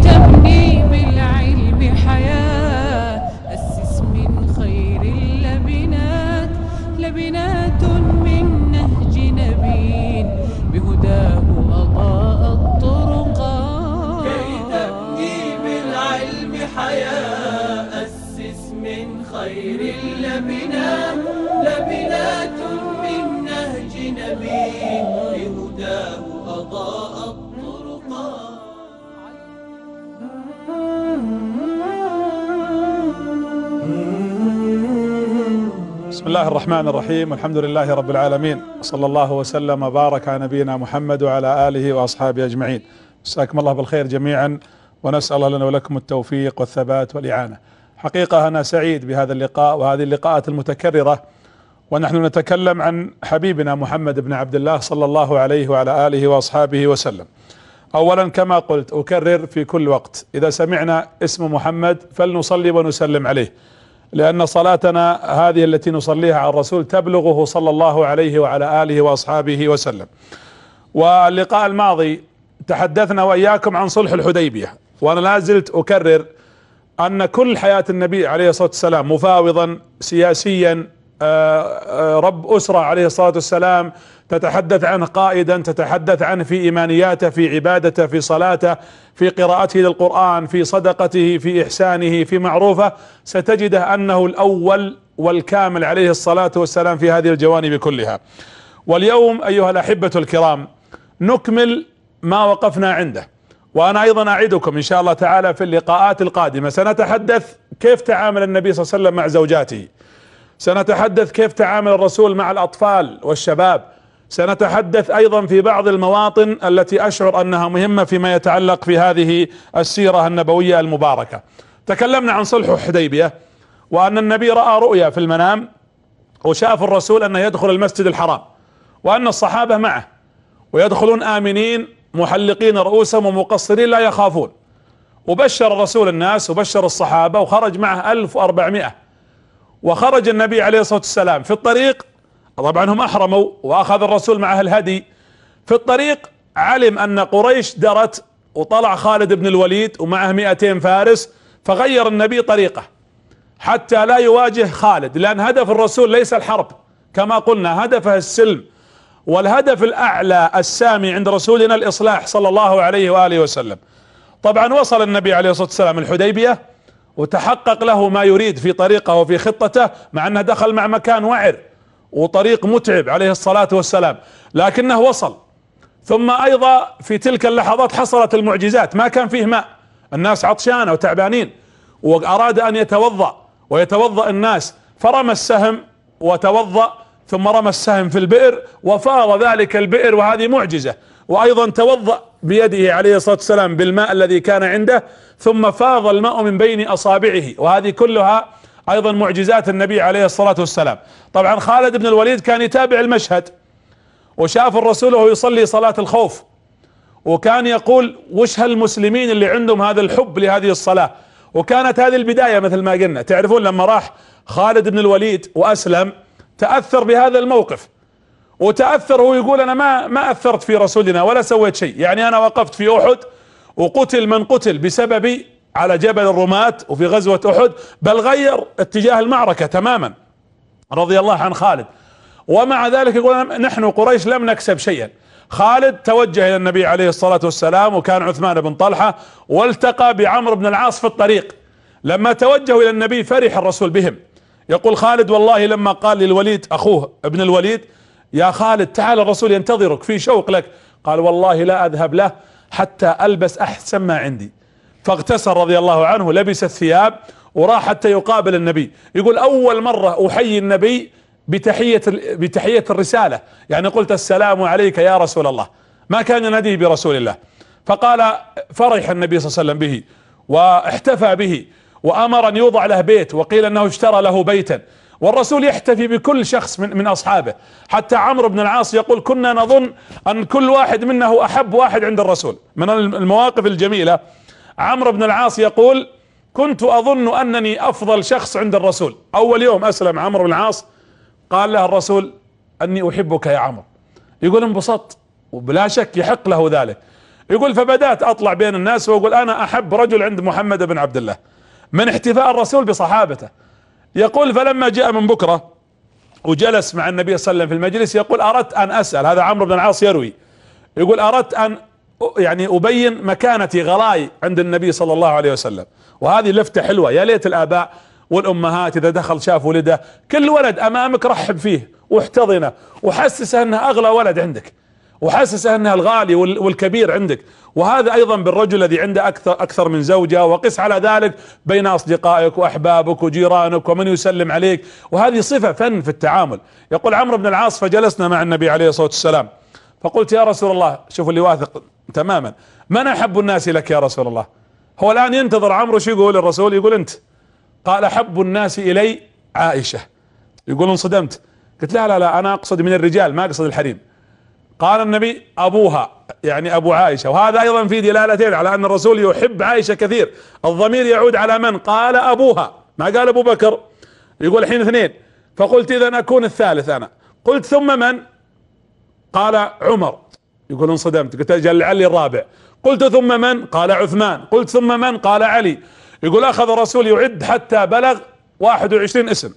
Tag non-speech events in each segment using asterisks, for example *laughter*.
تهنيم العلم حياة أسس من خير اللبنات لبنات من نهج نبيل بهداه أضاء الطرق كي تبني بالعلم حياة أسس من خير اللبنات بسم الله الرحمن الرحيم الحمد لله رب العالمين صلى الله وسلم وبارك على نبينا محمد وعلى آله وأصحابه أجمعين مساكم الله بالخير جميعا ونسأل لنا ولكم التوفيق والثبات والإعانة حقيقة أنا سعيد بهذا اللقاء وهذه اللقاءات المتكررة ونحن نتكلم عن حبيبنا محمد بن عبد الله صلى الله عليه وعلى آله وأصحابه وسلم أولا كما قلت أكرر في كل وقت إذا سمعنا اسم محمد فلنصلي ونسلم عليه لأن صلاتنا هذه التي نصليها على الرسول تبلغه صلى الله عليه وعلى آله وأصحابه وسلم واللقاء الماضي تحدثنا وإياكم عن صلح الحديبية وأنا لا زلت أكرر أن كل حياة النبي عليه الصلاة والسلام مفاوضا سياسيا آه، آه، رب أسرة عليه الصلاة والسلام تتحدث عنه قائدا تتحدث عنه في إيمانياته في عبادته في صلاته في قراءته للقرآن في صدقته في إحسانه في معروفه ستجده أنه الأول والكامل عليه الصلاة والسلام في هذه الجوانب كلها واليوم أيها الأحبة الكرام نكمل ما وقفنا عنده وأنا أيضا أعدكم إن شاء الله تعالى في اللقاءات القادمة سنتحدث كيف تعامل النبي صلى الله عليه وسلم مع زوجاته سنتحدث كيف تعامل الرسول مع الأطفال والشباب سنتحدث ايضا في بعض المواطن التي اشعر انها مهمة فيما يتعلق في هذه السيرة النبوية المباركة تكلمنا عن صلح حديبية وان النبي رأى رؤيا في المنام وشاف الرسول انه يدخل المسجد الحرام وان الصحابة معه ويدخلون امنين محلقين رؤوسهم ومقصرين لا يخافون وبشر الرسول الناس وبشر الصحابة وخرج معه 1400 وخرج النبي عليه الصلاة والسلام في الطريق طبعا هم احرموا واخذ الرسول معه الهدي في الطريق علم ان قريش درت وطلع خالد بن الوليد ومعه 200 فارس فغير النبي طريقه حتى لا يواجه خالد لان هدف الرسول ليس الحرب كما قلنا هدفه السلم والهدف الاعلى السامي عند رسولنا الاصلاح صلى الله عليه واله وسلم طبعا وصل النبي عليه الصلاه والسلام الحديبيه وتحقق له ما يريد في طريقه وفي خطته مع انه دخل مع مكان وعر وطريق متعب عليه الصلاة والسلام لكنه وصل ثم ايضا في تلك اللحظات حصلت المعجزات ما كان فيه ماء الناس عطشانة وتعبانين واراد ان يتوضأ ويتوضأ الناس فرمى السهم وتوضأ ثم رمى السهم في البئر وفاض ذلك البئر وهذه معجزة وايضا توضأ بيده عليه الصلاة والسلام بالماء الذي كان عنده ثم فاض الماء من بين اصابعه وهذه كلها ايضا معجزات النبي عليه الصلاة والسلام طبعا خالد بن الوليد كان يتابع المشهد وشاف الرسول وهو يصلي صلاة الخوف وكان يقول وش هالمسلمين اللي عندهم هذا الحب لهذه الصلاة وكانت هذه البداية مثل ما قلنا تعرفون لما راح خالد بن الوليد واسلم تأثر بهذا الموقف وتأثر هو يقول انا ما ما اثرت في رسولنا ولا سويت شيء يعني انا وقفت في احد وقتل من قتل بسبب على جبل الرماة وفي غزوة احد بل غير اتجاه المعركة تماما رضي الله عن خالد ومع ذلك يقول نحن قريش لم نكسب شيئا خالد توجه الى النبي عليه الصلاة والسلام وكان عثمان بن طلحة والتقى بعمرو بن العاص في الطريق لما توجهوا الى النبي فرح الرسول بهم يقول خالد والله لما قال للوليد اخوه ابن الوليد يا خالد تعال الرسول ينتظرك في شوق لك قال والله لا اذهب له حتى البس احسن ما عندي فاغتسل رضي الله عنه لبس الثياب وراح حتى يقابل النبي يقول أول مرة أحيي النبي بتحية بتحية الرسالة يعني قلت السلام عليك يا رسول الله ما كان ينادي برسول الله فقال فرح النبي صلى الله عليه وسلم به واحتفى به وأمر أن يوضع له بيت وقيل أنه اشترى له بيتا والرسول يحتفي بكل شخص من, من أصحابه حتى عمرو بن العاص يقول كنا نظن أن كل واحد منا هو أحب واحد عند الرسول من المواقف الجميلة عمرو بن العاص يقول كنت اظن انني افضل شخص عند الرسول اول يوم اسلم عمرو بن العاص قال له الرسول اني احبك يا عمرو يقول انبسطت وبلا شك يحق له ذلك يقول فبدات اطلع بين الناس واقول انا احب رجل عند محمد بن عبد الله من احتفاء الرسول بصحابته يقول فلما جاء من بكره وجلس مع النبي صلى الله عليه وسلم في المجلس يقول اردت ان اسال هذا عمرو بن العاص يروي يقول اردت ان يعني أبين مكانتي غلاي عند النبي صلى الله عليه وسلم وهذه لفتة حلوة يا ليت الآباء والأمهات إذا دخل شاف ولده كل ولد أمامك رحب فيه واحتضنه وحسسه أنه أغلى ولد عندك وحسسه أنه الغالي والكبير عندك وهذا أيضا بالرجل الذي عنده أكثر, أكثر من زوجة وقس على ذلك بين أصدقائك وأحبابك وجيرانك ومن يسلم عليك وهذه صفة فن في التعامل يقول عمرو بن العاص فجلسنا مع النبي عليه الصلاة والسلام فقلت يا رسول الله شوف اللي واثق تماما من احب الناس لك يا رسول الله هو الان ينتظر عمرو شو يقول الرسول يقول انت قال احب الناس الي عائشه يقول انصدمت قلت لا لا لا انا اقصد من الرجال ما اقصد الحريم قال النبي ابوها يعني ابو عائشه وهذا ايضا في دلالتين على ان الرسول يحب عائشه كثير الضمير يعود على من قال ابوها ما قال ابو بكر يقول الحين اثنين فقلت اذا اكون الثالث انا قلت ثم من قال عمر يقول انصدمت قلت اجل لعلي الرابع قلت ثم من قال عثمان قلت ثم من قال علي يقول اخذ الرسول يعد حتى بلغ 21 اسم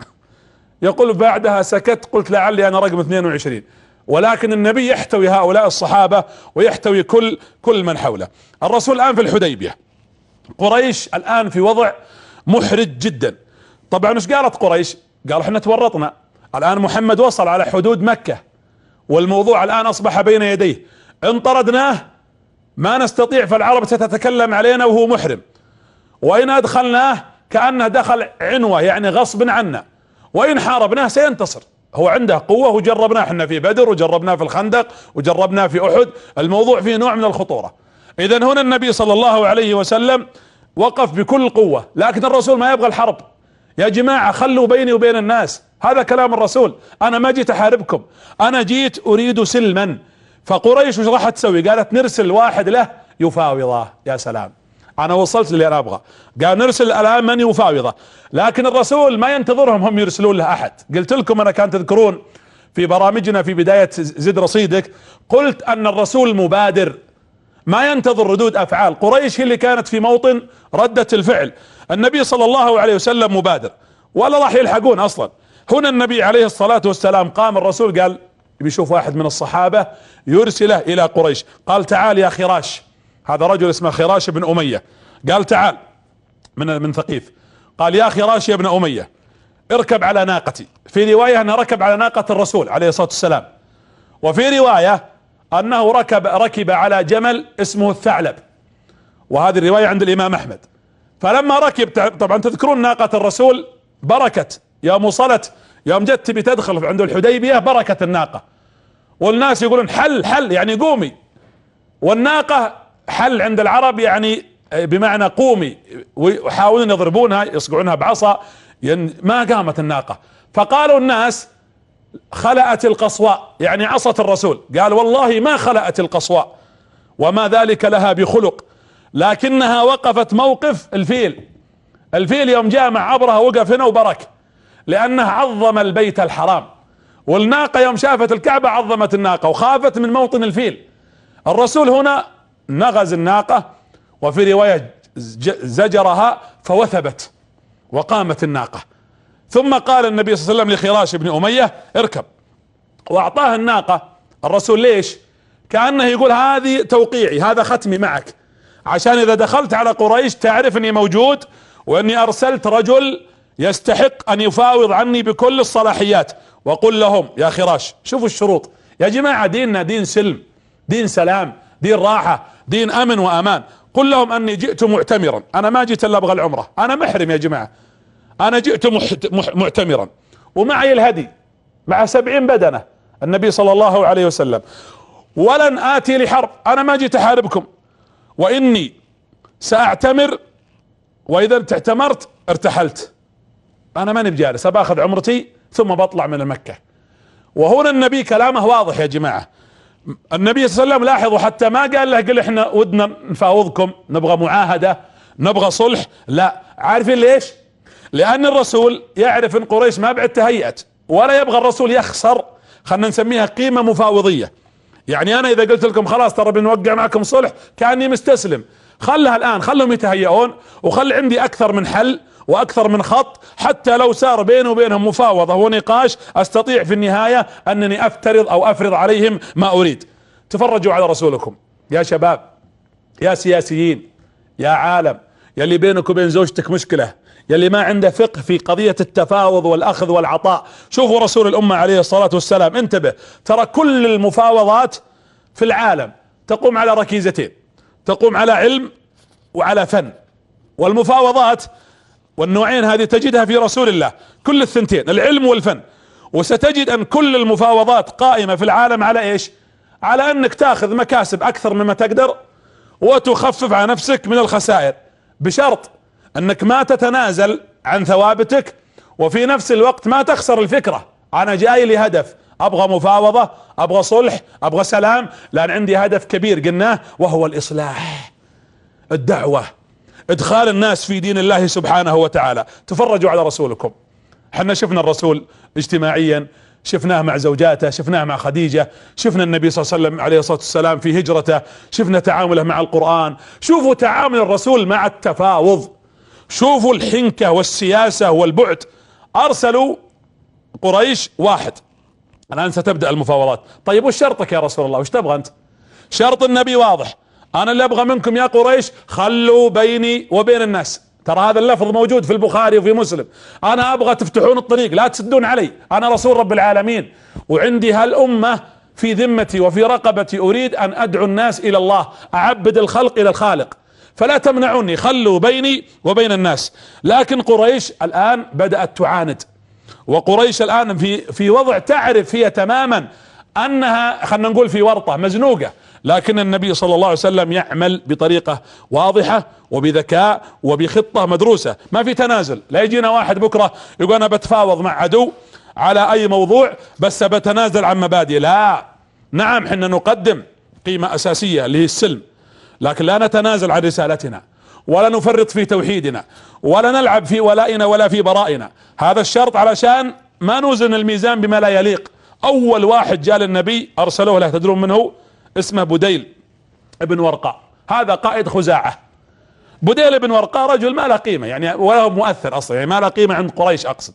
يقول بعدها سكت قلت لعلي انا رقم 22 ولكن النبي يحتوي هؤلاء الصحابة ويحتوي كل كل من حوله الرسول الآن في الحديبية قريش الآن في وضع محرج جدا طبعا ايش قالت قريش قال احنا تورطنا الآن محمد وصل على حدود مكة والموضوع الان اصبح بين يديه ان طردناه ما نستطيع فالعرب ستتكلم علينا وهو محرم وان ادخلناه كانه دخل عنوه يعني غصب عنا وان حاربناه سينتصر هو عنده قوه وجربناه احنا في بدر وجربناه في الخندق وجربناه في احد الموضوع فيه نوع من الخطوره اذا هنا النبي صلى الله عليه وسلم وقف بكل قوه لكن الرسول ما يبغى الحرب يا جماعة خلوا بيني وبين الناس هذا كلام الرسول انا ما جيت احاربكم انا جيت اريد سلما فقريش وش راح تسوي قالت نرسل واحد له يفاوضه يا سلام انا وصلت للي انا ابغى قال نرسل الان من يفاوضه لكن الرسول ما ينتظرهم هم يرسلون له احد قلت لكم انا كان تذكرون في برامجنا في بداية زد رصيدك قلت ان الرسول مبادر ما ينتظر ردود افعال قريش هي اللي كانت في موطن ردة الفعل النبي صلى الله عليه وسلم مبادر ولا راح يلحقون اصلا هنا النبي عليه الصلاة والسلام قام الرسول قال بيشوف واحد من الصحابة يرسله الى قريش قال تعال يا خراش هذا رجل اسمه خراش بن امية قال تعال من من ثقيف قال يا خراش يا ابن امية اركب على ناقتي في رواية انه ركب على ناقة الرسول عليه الصلاة والسلام وفي رواية انه ركب ركب على جمل اسمه الثعلب وهذه الرواية عند الامام احمد فلما ركب طبعا تذكرون ناقة الرسول بركت يوم وصلت يوم جت تبي تدخل عند الحديبية بركت الناقة والناس يقولون حل حل يعني قومي والناقة حل عند العرب يعني آه، بمعنى قومي ويحاولون يضربونها يصقعونها بعصا ما قامت الناقة فقالوا الناس خلأت القصواء يعني عصت الرسول قال والله ما خلأت القصواء وما ذلك لها بخلق لكنها وقفت موقف الفيل الفيل يوم جاء مع عبرها وقف هنا وبرك لانه عظم البيت الحرام والناقة يوم شافت الكعبة عظمت الناقة وخافت من موطن الفيل الرسول هنا نغز الناقة وفي رواية زجرها فوثبت وقامت الناقة ثم قال النبي صلى الله عليه وسلم لخراش بن أمية اركب واعطاه الناقة الرسول ليش كأنه يقول هذه توقيعي هذا ختمي معك عشان اذا دخلت على قريش تعرف اني موجود واني ارسلت رجل يستحق ان يفاوض عني بكل الصلاحيات وقل لهم يا خراش شوفوا الشروط يا جماعة ديننا دين سلم دين سلام دين راحة دين امن وامان قل لهم اني جئت معتمرا انا ما جئت الا ابغى العمرة انا محرم يا جماعة انا جئت معتمرا ومعي الهدي مع سبعين بدنة النبي صلى الله عليه وسلم ولن اتي لحرب انا ما جيت احاربكم واني ساعتمر واذا اعتمرت ارتحلت انا ماني بجالس اباخذ عمرتي ثم بطلع من مكه وهنا النبي كلامه واضح يا جماعه النبي صلى الله عليه وسلم لاحظوا حتى ما قال له قل احنا ودنا نفاوضكم نبغى معاهده نبغى صلح لا عارفين ليش لان الرسول يعرف ان قريش ما بعد تهيأت ولا يبغى الرسول يخسر خلنا نسميها قيمه مفاوضيه يعني انا اذا قلت لكم خلاص ترى بنوقع معكم صلح كاني مستسلم خلها الان خلهم يتهيئون وخل عندي اكثر من حل واكثر من خط حتى لو صار بيني وبينهم مفاوضه ونقاش استطيع في النهايه انني افترض او افرض عليهم ما اريد تفرجوا على رسولكم يا شباب يا سياسيين يا عالم يلي بينك وبين زوجتك مشكله يلي ما عنده فقه في قضية التفاوض والأخذ والعطاء شوفوا رسول الأمة عليه الصلاة والسلام انتبه ترى كل المفاوضات في العالم تقوم على ركيزتين تقوم على علم وعلى فن والمفاوضات والنوعين هذه تجدها في رسول الله كل الثنتين العلم والفن وستجد ان كل المفاوضات قائمة في العالم على ايش على انك تاخذ مكاسب اكثر مما تقدر وتخفف على نفسك من الخسائر بشرط انك ما تتنازل عن ثوابتك وفي نفس الوقت ما تخسر الفكرة انا جاي لهدف ابغى مفاوضة ابغى صلح ابغى سلام لان عندي هدف كبير قلناه وهو الاصلاح الدعوة ادخال الناس في دين الله سبحانه وتعالى تفرجوا على رسولكم احنا شفنا الرسول اجتماعيا شفناه مع زوجاته شفناه مع خديجة شفنا النبي صلى الله عليه وسلم عليه الصلاة والسلام في هجرته شفنا تعامله مع القرآن شوفوا تعامل الرسول مع التفاوض شوفوا الحنكة والسياسة والبعد ارسلوا قريش واحد الان ستبدأ المفاوضات طيب وش شرطك يا رسول الله وش تبغى انت شرط النبي واضح انا اللي ابغى منكم يا قريش خلوا بيني وبين الناس ترى هذا اللفظ موجود في البخاري وفي مسلم انا ابغى تفتحون الطريق لا تسدون علي انا رسول رب العالمين وعندي هالامه في ذمتي وفي رقبتي اريد ان ادعو الناس الى الله اعبد الخلق الى الخالق فلا تمنعوني خلوا بيني وبين الناس لكن قريش الآن بدأت تعاند وقريش الآن في في وضع تعرف هي تماما أنها خلينا نقول في ورطة مزنوقة لكن النبي صلى الله عليه وسلم يعمل بطريقة واضحة وبذكاء وبخطة مدروسة ما في تنازل لا يجينا واحد بكرة يقول أنا بتفاوض مع عدو على أي موضوع بس بتنازل عن مبادئ لا نعم حنا نقدم قيمة أساسية اللي هي السلم لكن لا نتنازل عن رسالتنا ولا نفرط في توحيدنا ولا نلعب في ولائنا ولا في برائنا هذا الشرط علشان ما نوزن الميزان بما لا يليق اول واحد جاء للنبي ارسلوه له تدرون منه اسمه بديل ابن ورقاء هذا قائد خزاعه بديل ابن ورقاء رجل ما له قيمه يعني ولا هو مؤثر اصلا يعني ما له قيمه عند قريش اقصد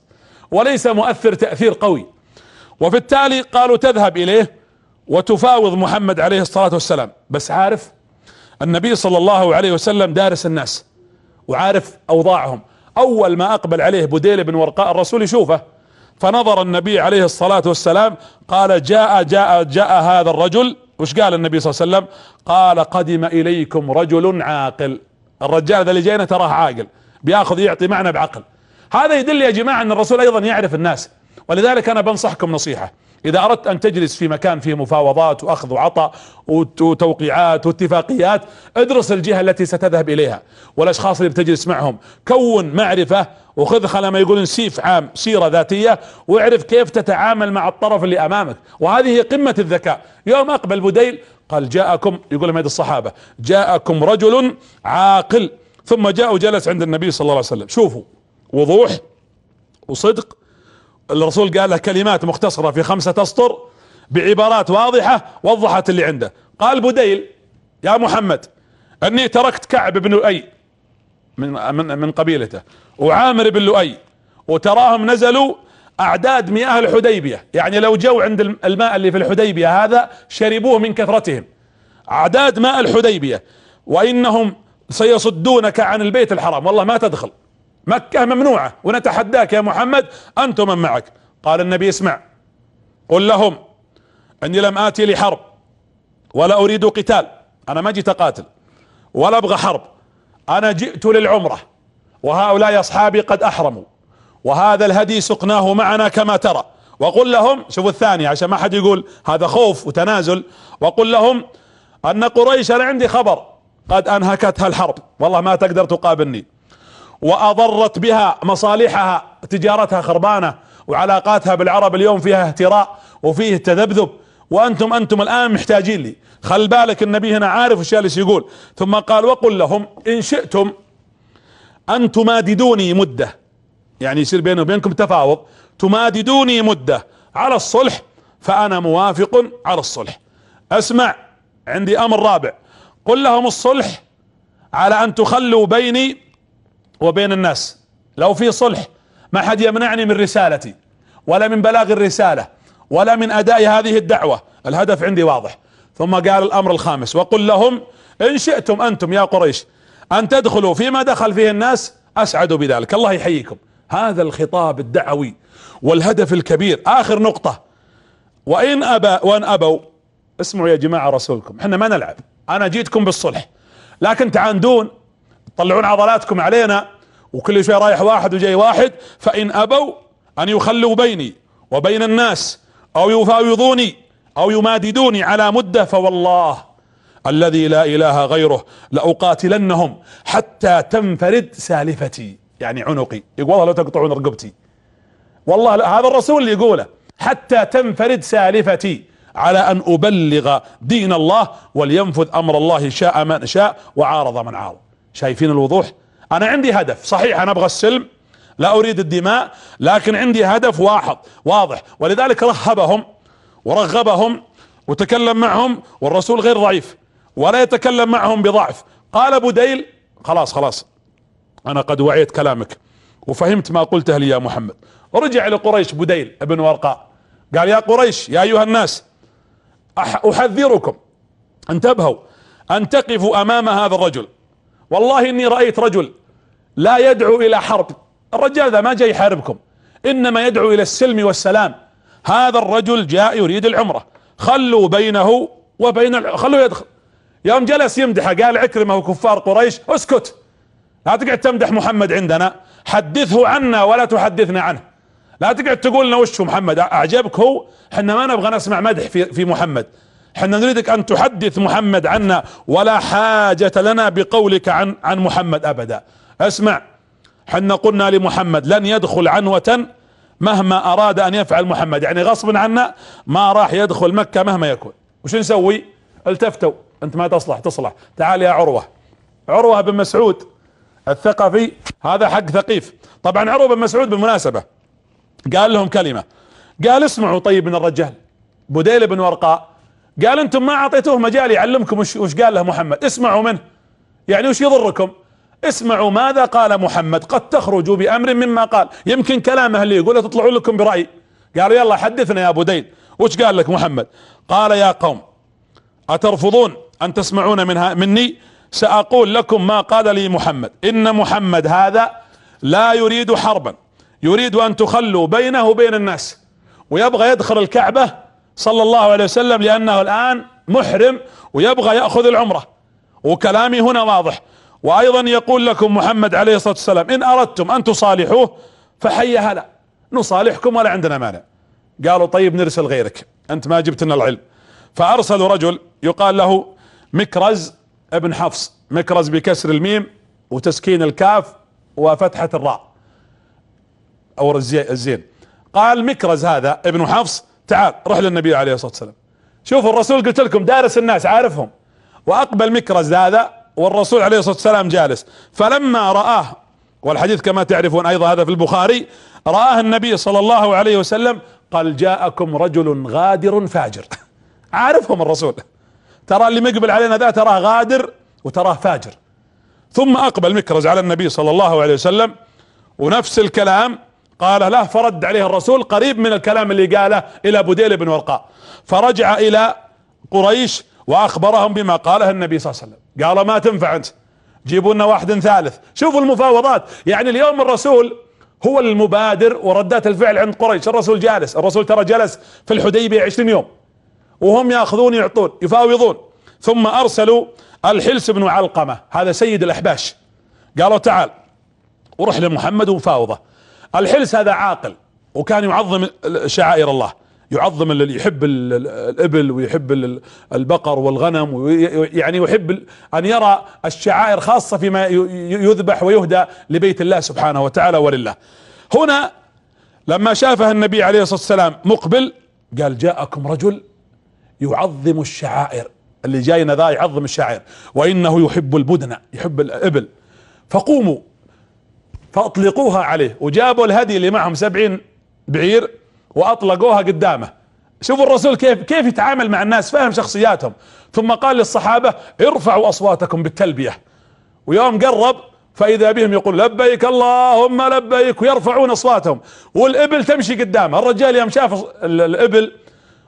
وليس مؤثر تاثير قوي وفي التالي قالوا تذهب اليه وتفاوض محمد عليه الصلاه والسلام بس عارف النبي صلى الله عليه وسلم دارس الناس وعارف اوضاعهم اول ما اقبل عليه بديل بن ورقاء الرسول يشوفه فنظر النبي عليه الصلاة والسلام قال جاء جاء جاء هذا الرجل وش قال النبي صلى الله عليه وسلم قال قدم اليكم رجل عاقل الرجال ذا اللي جاينا تراه عاقل بياخذ يعطي معنا بعقل هذا يدل يا جماعة ان الرسول ايضا يعرف الناس ولذلك انا بنصحكم نصيحة اذا اردت ان تجلس في مكان فيه مفاوضات واخذ وعطاء وتوقيعات واتفاقيات ادرس الجهة التي ستذهب اليها والاشخاص اللي بتجلس معهم كون معرفة وخذ خلا ما يقولون سيف عام سيرة ذاتية واعرف كيف تتعامل مع الطرف اللي امامك وهذه قمة الذكاء يوم اقبل بديل قال جاءكم يقول هذه الصحابة جاءكم رجل عاقل ثم جاء وجلس عند النبي صلى الله عليه وسلم شوفوا وضوح وصدق الرسول قال له كلمات مختصرة في خمسة اسطر بعبارات واضحة وضحت اللي عنده قال بديل يا محمد اني تركت كعب بن لؤي من من من قبيلته وعامر بن لؤي وتراهم نزلوا اعداد مياه الحديبيه يعني لو جو عند الماء اللي في الحديبيه هذا شربوه من كثرتهم اعداد ماء الحديبيه وانهم سيصدونك عن البيت الحرام والله ما تدخل مكة ممنوعة ونتحداك يا محمد أنت ومن معك قال النبي اسمع قل لهم أني لم آتي لحرب ولا أريد قتال أنا ما جيت أقاتل ولا أبغى حرب أنا جئت للعمرة وهؤلاء أصحابي قد أحرموا وهذا الهدي سقناه معنا كما ترى وقل لهم شوفوا الثاني عشان ما حد يقول هذا خوف وتنازل وقل لهم أن قريش أنا عندي خبر قد أنهكتها الحرب والله ما تقدر تقابلني واضرت بها مصالحها تجارتها خربانه وعلاقاتها بالعرب اليوم فيها اهتراء وفيه تذبذب وانتم انتم الان محتاجين لي خل بالك النبي هنا عارف وش جالس يقول ثم قال وقل لهم ان شئتم ان تماددوني مده يعني يصير بيني وبينكم تفاوض تماددوني مده على الصلح فانا موافق على الصلح اسمع عندي امر رابع قل لهم الصلح على ان تخلوا بيني وبين الناس لو في صلح ما حد يمنعني من رسالتي ولا من بلاغ الرسالة ولا من أداء هذه الدعوة الهدف عندي واضح ثم قال الأمر الخامس وقل لهم إن شئتم أنتم يا قريش أن تدخلوا فيما دخل فيه الناس أسعدوا بذلك الله يحييكم هذا الخطاب الدعوي والهدف الكبير آخر نقطة وإن أبى وإن أبوا اسمعوا يا جماعة رسولكم احنا ما نلعب أنا جيتكم بالصلح لكن تعاندون طلعون عضلاتكم علينا وكل شوي رايح واحد وجاي واحد فإن أبوا أن يخلوا بيني وبين الناس أو يفاوضوني أو يماددوني على مدة فوالله الذي لا إله غيره لأقاتلنهم حتى تنفرد سالفتي يعني عنقي يقول والله لو تقطعون رقبتي والله هذا الرسول اللي يقوله حتى تنفرد سالفتي على أن أبلغ دين الله ولينفذ أمر الله شاء من شاء وعارض من عارض شايفين الوضوح انا عندي هدف صحيح انا ابغى السلم لا اريد الدماء لكن عندي هدف واحد واضح ولذلك رهبهم ورغبهم وتكلم معهم والرسول غير ضعيف ولا يتكلم معهم بضعف قال بديل خلاص خلاص انا قد وعيت كلامك وفهمت ما قلته لي يا محمد رجع لقريش بديل ابن ورقاء قال يا قريش يا ايها الناس احذركم انتبهوا ان تقفوا امام هذا الرجل والله إني رأيت رجل لا يدعو إلى حرب الرجال ذا ما جاي يحاربكم إنما يدعو إلى السلم والسلام هذا الرجل جاء يريد العمرة خلوا بينه وبين الع... خلوا يدخل يوم جلس يمدحه قال عكرمة وكفار قريش اسكت لا تقعد تمدح محمد عندنا حدثه عنا ولا تحدثنا عنه لا تقعد تقول لنا وش محمد اعجبك هو احنا ما نبغى نسمع مدح في في محمد احنا نريدك ان تحدث محمد عنا ولا حاجة لنا بقولك عن عن محمد ابدا اسمع احنا قلنا لمحمد لن يدخل عنوة مهما اراد ان يفعل محمد يعني غصب عنا ما راح يدخل مكة مهما يكون وش نسوي التفتوا انت ما تصلح تصلح تعال يا عروة عروة بن مسعود الثقفي هذا حق ثقيف طبعا عروة بن مسعود بالمناسبة قال لهم كلمة قال اسمعوا طيب من الرجال بديل بن ورقاء قال انتم ما اعطيتوه مجال يعلمكم وش, وش قال له محمد اسمعوا منه يعني وش يضركم اسمعوا ماذا قال محمد قد تخرجوا بامر مما قال يمكن كلامه اللي يقول تطلعوا لكم براي قالوا يلا حدثنا يا ابو ديد وش قال لك محمد قال يا قوم اترفضون ان تسمعون منها مني ساقول لكم ما قال لي محمد ان محمد هذا لا يريد حربا يريد ان تخلوا بينه وبين الناس ويبغى يدخل الكعبه صلى الله عليه وسلم لأنه الآن محرم ويبغى يأخذ العمرة وكلامي هنا واضح وأيضا يقول لكم محمد عليه الصلاة والسلام إن أردتم أن تصالحوه فحي هلا نصالحكم ولا عندنا مانع قالوا طيب نرسل غيرك أنت ما جبت لنا العلم فأرسلوا رجل يقال له مكرز ابن حفص مكرز بكسر الميم وتسكين الكاف وفتحة الراء أو الزين قال مكرز هذا ابن حفص تعال روح للنبي عليه الصلاه والسلام شوفوا الرسول قلت لكم دارس الناس عارفهم واقبل مكرز هذا والرسول عليه الصلاه والسلام جالس فلما راه والحديث كما تعرفون ايضا هذا في البخاري راه النبي صلى الله عليه وسلم قال جاءكم رجل غادر فاجر *laughs* عارفهم الرسول ترى اللي مقبل علينا ذا تراه غادر وتراه فاجر ثم اقبل مكرز على النبي صلى الله عليه وسلم ونفس الكلام قال له فرد عليه الرسول قريب من الكلام اللي قاله الى بديل بن ورقاء فرجع الى قريش واخبرهم بما قاله النبي صلى الله عليه وسلم قال ما تنفع انت جيبوا لنا واحد ثالث شوفوا المفاوضات يعني اليوم الرسول هو المبادر وردات الفعل عند قريش الرسول جالس الرسول ترى جلس في الحديبية عشرين يوم وهم ياخذون يعطون يفاوضون ثم ارسلوا الحلس بن علقمة هذا سيد الاحباش قالوا تعال وروح لمحمد وفاوضه الحلس هذا عاقل وكان يعظم شعائر الله يعظم اللي يحب الابل ويحب البقر والغنم يعني يحب ان يرى الشعائر خاصه فيما يذبح ويهدى لبيت الله سبحانه وتعالى ولله هنا لما شافها النبي عليه الصلاه والسلام مقبل قال جاءكم رجل يعظم الشعائر اللي جاينا ذا يعظم الشعائر وانه يحب البدنه يحب الابل فقوموا فاطلقوها عليه وجابوا الهدي اللي معهم سبعين بعير واطلقوها قدامه شوفوا الرسول كيف كيف يتعامل مع الناس فاهم شخصياتهم ثم قال للصحابة ارفعوا اصواتكم بالتلبية ويوم قرب فاذا بهم يقول لبيك اللهم لبيك ويرفعون اصواتهم والابل تمشي قدامه الرجال يوم شاف الابل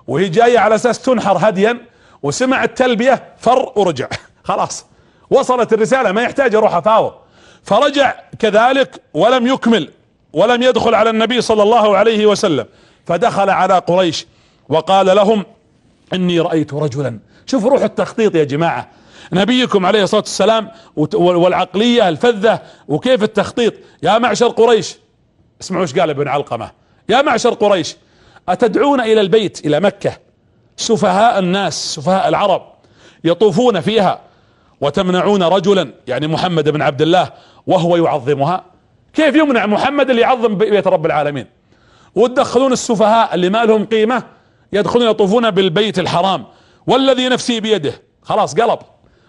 وهي جاية على اساس تنحر هديا وسمع التلبية فر ورجع *laughs* خلاص وصلت الرسالة ما يحتاج اروح افاوض فرجع كذلك ولم يكمل ولم يدخل على النبي صلى الله عليه وسلم فدخل على قريش وقال لهم اني رأيت رجلا شوفوا روح التخطيط يا جماعة نبيكم عليه الصلاة والسلام والعقلية الفذة وكيف التخطيط يا معشر قريش اسمعوا ايش قال ابن علقمة يا معشر قريش اتدعون الى البيت الى مكة سفهاء الناس سفهاء العرب يطوفون فيها وتمنعون رجلا يعني محمد بن عبد الله وهو يعظمها كيف يمنع محمد اللي يعظم بيت رب العالمين وتدخلون السفهاء اللي ما لهم قيمة يدخلون يطوفون بالبيت الحرام والذي نفسي بيده خلاص قلب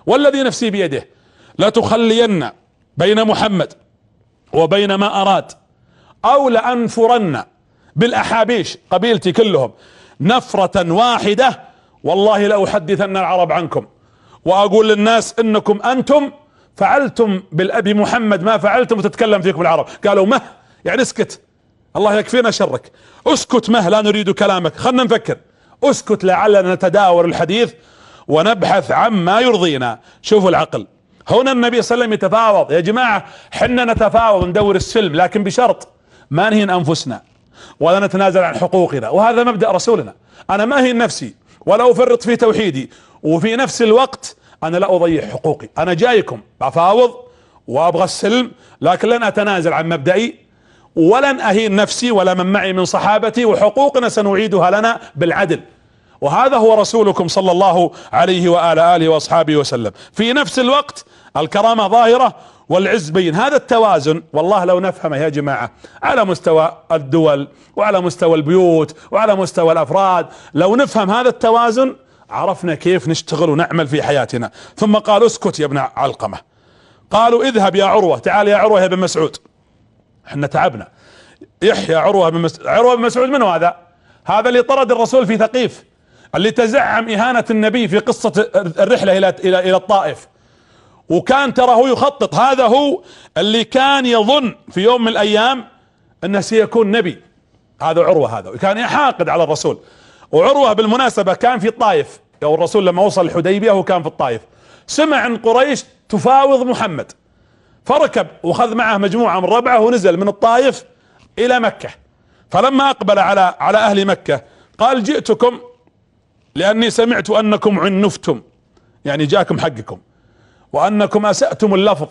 والذي نفسي بيده لتخلين بين محمد وبين ما أراد أو لأنفرن بالأحابيش قبيلتي كلهم نفرة واحدة والله لأحدثن العرب عنكم واقول للناس انكم انتم فعلتم بالابي محمد ما فعلتم وتتكلم فيكم العرب قالوا مه يعني اسكت الله يكفينا شرك اسكت مه لا نريد كلامك خلنا نفكر اسكت لعلنا نتداول الحديث ونبحث عما يرضينا شوفوا العقل هنا النبي صلى الله عليه وسلم يتفاوض يا جماعة حنا نتفاوض ندور السلم لكن بشرط ما نهين أنفسنا ولا نتنازل عن حقوقنا وهذا مبدأ رسولنا أنا ما هي نفسي ولا أفرط في توحيدي وفي نفس الوقت انا لا اضيع حقوقي انا جايكم بفاوض وابغى السلم لكن لن اتنازل عن مبدئي ولن اهين نفسي ولا من معي من صحابتي وحقوقنا سنعيدها لنا بالعدل وهذا هو رسولكم صلى الله عليه وآله آله وأصحابه وسلم في نفس الوقت الكرامة ظاهرة والعز بين هذا التوازن والله لو نفهمه يا جماعة على مستوى الدول وعلى مستوى البيوت وعلى مستوى الأفراد لو نفهم هذا التوازن عرفنا كيف نشتغل ونعمل في حياتنا ثم قالوا اسكت يا ابن علقمة قالوا اذهب يا عروة تعال يا عروة يا ابن مسعود احنا تعبنا يحيى عروة بن مسعود عروة بن مسعود من هذا هذا اللي طرد الرسول في ثقيف اللي تزعم إهانة النبي في قصة الرحلة إلى إلى إلى الطائف وكان ترى هو يخطط هذا هو اللي كان يظن في يوم من الأيام أنه سيكون نبي هذا عروة هذا وكان يحاقد على الرسول وعروة بالمناسبة كان في الطائف او الرسول لما وصل الحديبية هو كان في الطائف سمع ان قريش تفاوض محمد فركب وخذ معه مجموعة من ربعه ونزل من الطائف الى مكة فلما اقبل على على اهل مكة قال جئتكم لاني سمعت انكم عنفتم يعني جاكم حقكم وانكم اسأتم اللفظ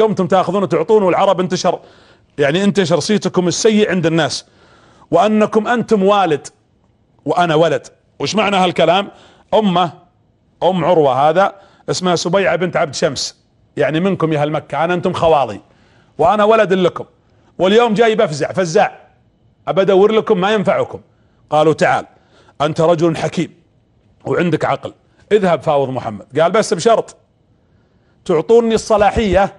قمتم تاخذون وتعطون والعرب انتشر يعني انتشر صيتكم السيء عند الناس وانكم انتم والد وانا ولد وش معنى هالكلام امه ام عروه هذا اسمها سبيعه بنت عبد شمس يعني منكم يا اهل مكه انا انتم خوالي وانا ولد لكم واليوم جاي بفزع فزاع ابى ادور لكم ما ينفعكم قالوا تعال انت رجل حكيم وعندك عقل اذهب فاوض محمد قال بس بشرط تعطوني الصلاحيه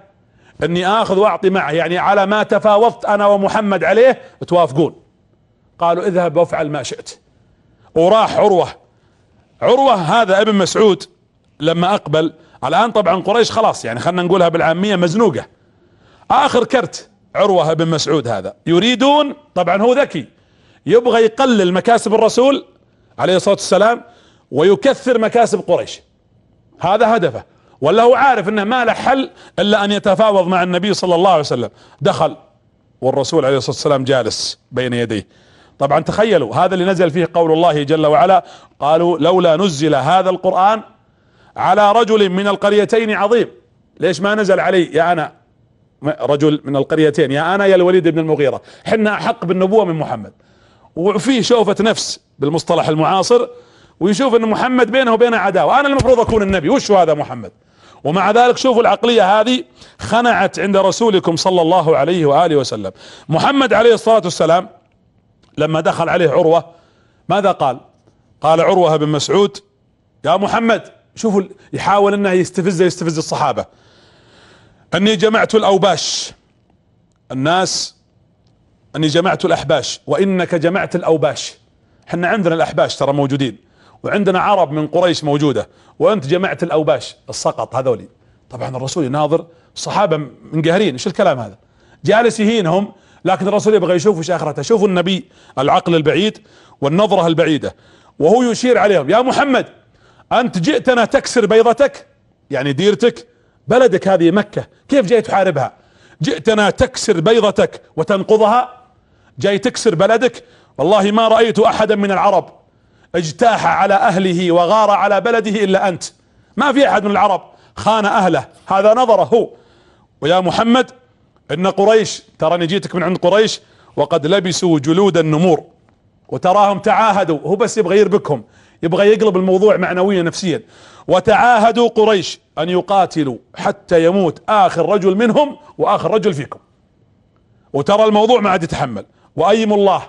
اني اخذ واعطي معه يعني على ما تفاوضت انا ومحمد عليه توافقون قالوا اذهب وافعل ما شئت وراح عروة عروة هذا ابن مسعود لما اقبل الان طبعا قريش خلاص يعني خلنا نقولها بالعامية مزنوقة اخر كرت عروة ابن مسعود هذا يريدون طبعا هو ذكي يبغى يقلل مكاسب الرسول عليه الصلاة والسلام ويكثر مكاسب قريش هذا هدفه ولا هو عارف انه ما له حل الا ان يتفاوض مع النبي صلى الله عليه وسلم دخل والرسول عليه الصلاه والسلام جالس بين يديه طبعا تخيلوا هذا اللي نزل فيه قول الله جل وعلا قالوا لولا نزل هذا القرآن على رجل من القريتين عظيم ليش ما نزل علي يا أنا رجل من القريتين يا أنا يا الوليد بن المغيرة حنا أحق بالنبوة من محمد وفيه شوفة نفس بالمصطلح المعاصر ويشوف ان محمد بينه وبينه عداوة انا المفروض اكون النبي وش هذا محمد ومع ذلك شوفوا العقلية هذه خنعت عند رسولكم صلى الله عليه وآله وسلم محمد عليه الصلاة والسلام لما دخل عليه عروة ماذا قال قال عروة بن مسعود يا محمد شوفوا يحاول انه يستفز يستفز الصحابة اني جمعت الاوباش الناس اني جمعت الاحباش وانك جمعت الاوباش احنا عندنا الاحباش ترى موجودين وعندنا عرب من قريش موجودة وانت جمعت الاوباش السقط هذولي طبعا الرسول يناظر الصحابة منقهرين ايش الكلام هذا جالس يهينهم لكن الرسول يبغى يشوف وش اخرته شوف النبي العقل البعيد والنظرة البعيدة وهو يشير عليهم يا محمد انت جئتنا تكسر بيضتك يعني ديرتك بلدك هذه مكة كيف جاي تحاربها جئتنا تكسر بيضتك وتنقضها جاي تكسر بلدك والله ما رأيت احدا من العرب اجتاح على اهله وغار على بلده الا انت ما في احد من العرب خان اهله هذا نظره هو ويا محمد ان قريش تراني جيتك من عند قريش وقد لبسوا جلود النمور وتراهم تعاهدوا هو بس يبغى يربكهم يبغى يقلب الموضوع معنويا نفسيا وتعاهدوا قريش ان يقاتلوا حتى يموت اخر رجل منهم واخر رجل فيكم وترى الموضوع ما عاد يتحمل وايم الله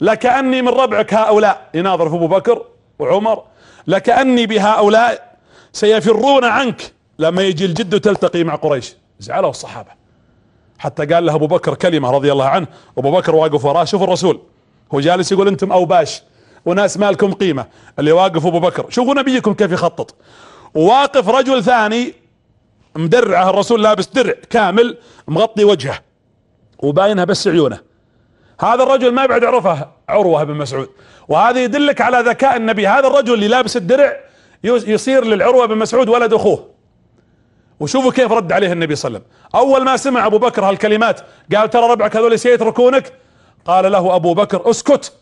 لكأني من ربعك هؤلاء يناظر في ابو بكر وعمر لكأني بهؤلاء سيفرون عنك لما يجي الجد تلتقي مع قريش زعلوا الصحابه حتى قال له ابو بكر كلمة رضي الله عنه ابو بكر واقف وراه شوف الرسول هو جالس يقول انتم اوباش وناس ما لكم قيمة اللي واقف ابو بكر شوفوا نبيكم كيف يخطط واقف رجل ثاني مدرعه الرسول لابس درع كامل مغطي وجهه وباينها بس عيونه هذا الرجل ما بعد عرفه عروه بن مسعود وهذا يدلك على ذكاء النبي هذا الرجل اللي لابس الدرع يصير للعروه بن مسعود ولد اخوه وشوفوا كيف رد عليه النبي صلى الله عليه وسلم اول ما سمع ابو بكر هالكلمات قال ترى ربعك هذول سيتركونك قال له ابو بكر اسكت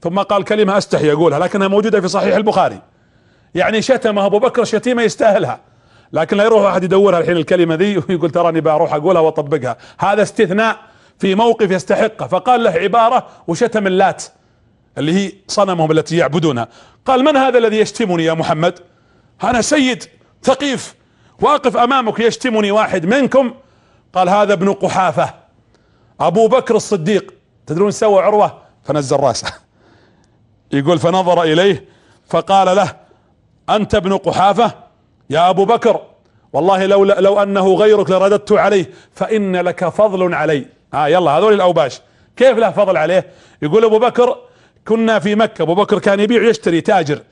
ثم قال كلمة استحي اقولها لكنها موجودة في صحيح البخاري يعني شتم ابو بكر شتيمة يستاهلها لكن لا يروح احد يدورها الحين الكلمة ذي *laughs* ويقول تراني بروح اقولها واطبقها هذا استثناء في موقف يستحقه فقال له عبارة وشتم اللات اللي هي صنمهم التي يعبدونها قال من هذا الذي يشتمني يا محمد انا سيد ثقيف واقف امامك يشتمني واحد منكم قال هذا ابن قحافة ابو بكر الصديق تدرون سوى عروة فنزل راسه يقول فنظر اليه فقال له انت ابن قحافة يا ابو بكر والله لو لو انه غيرك لرددت عليه فان لك فضل علي ها آه يلا هذول الاوباش كيف له فضل عليه يقول ابو بكر كنا في مكة ابو بكر كان يبيع يشتري تاجر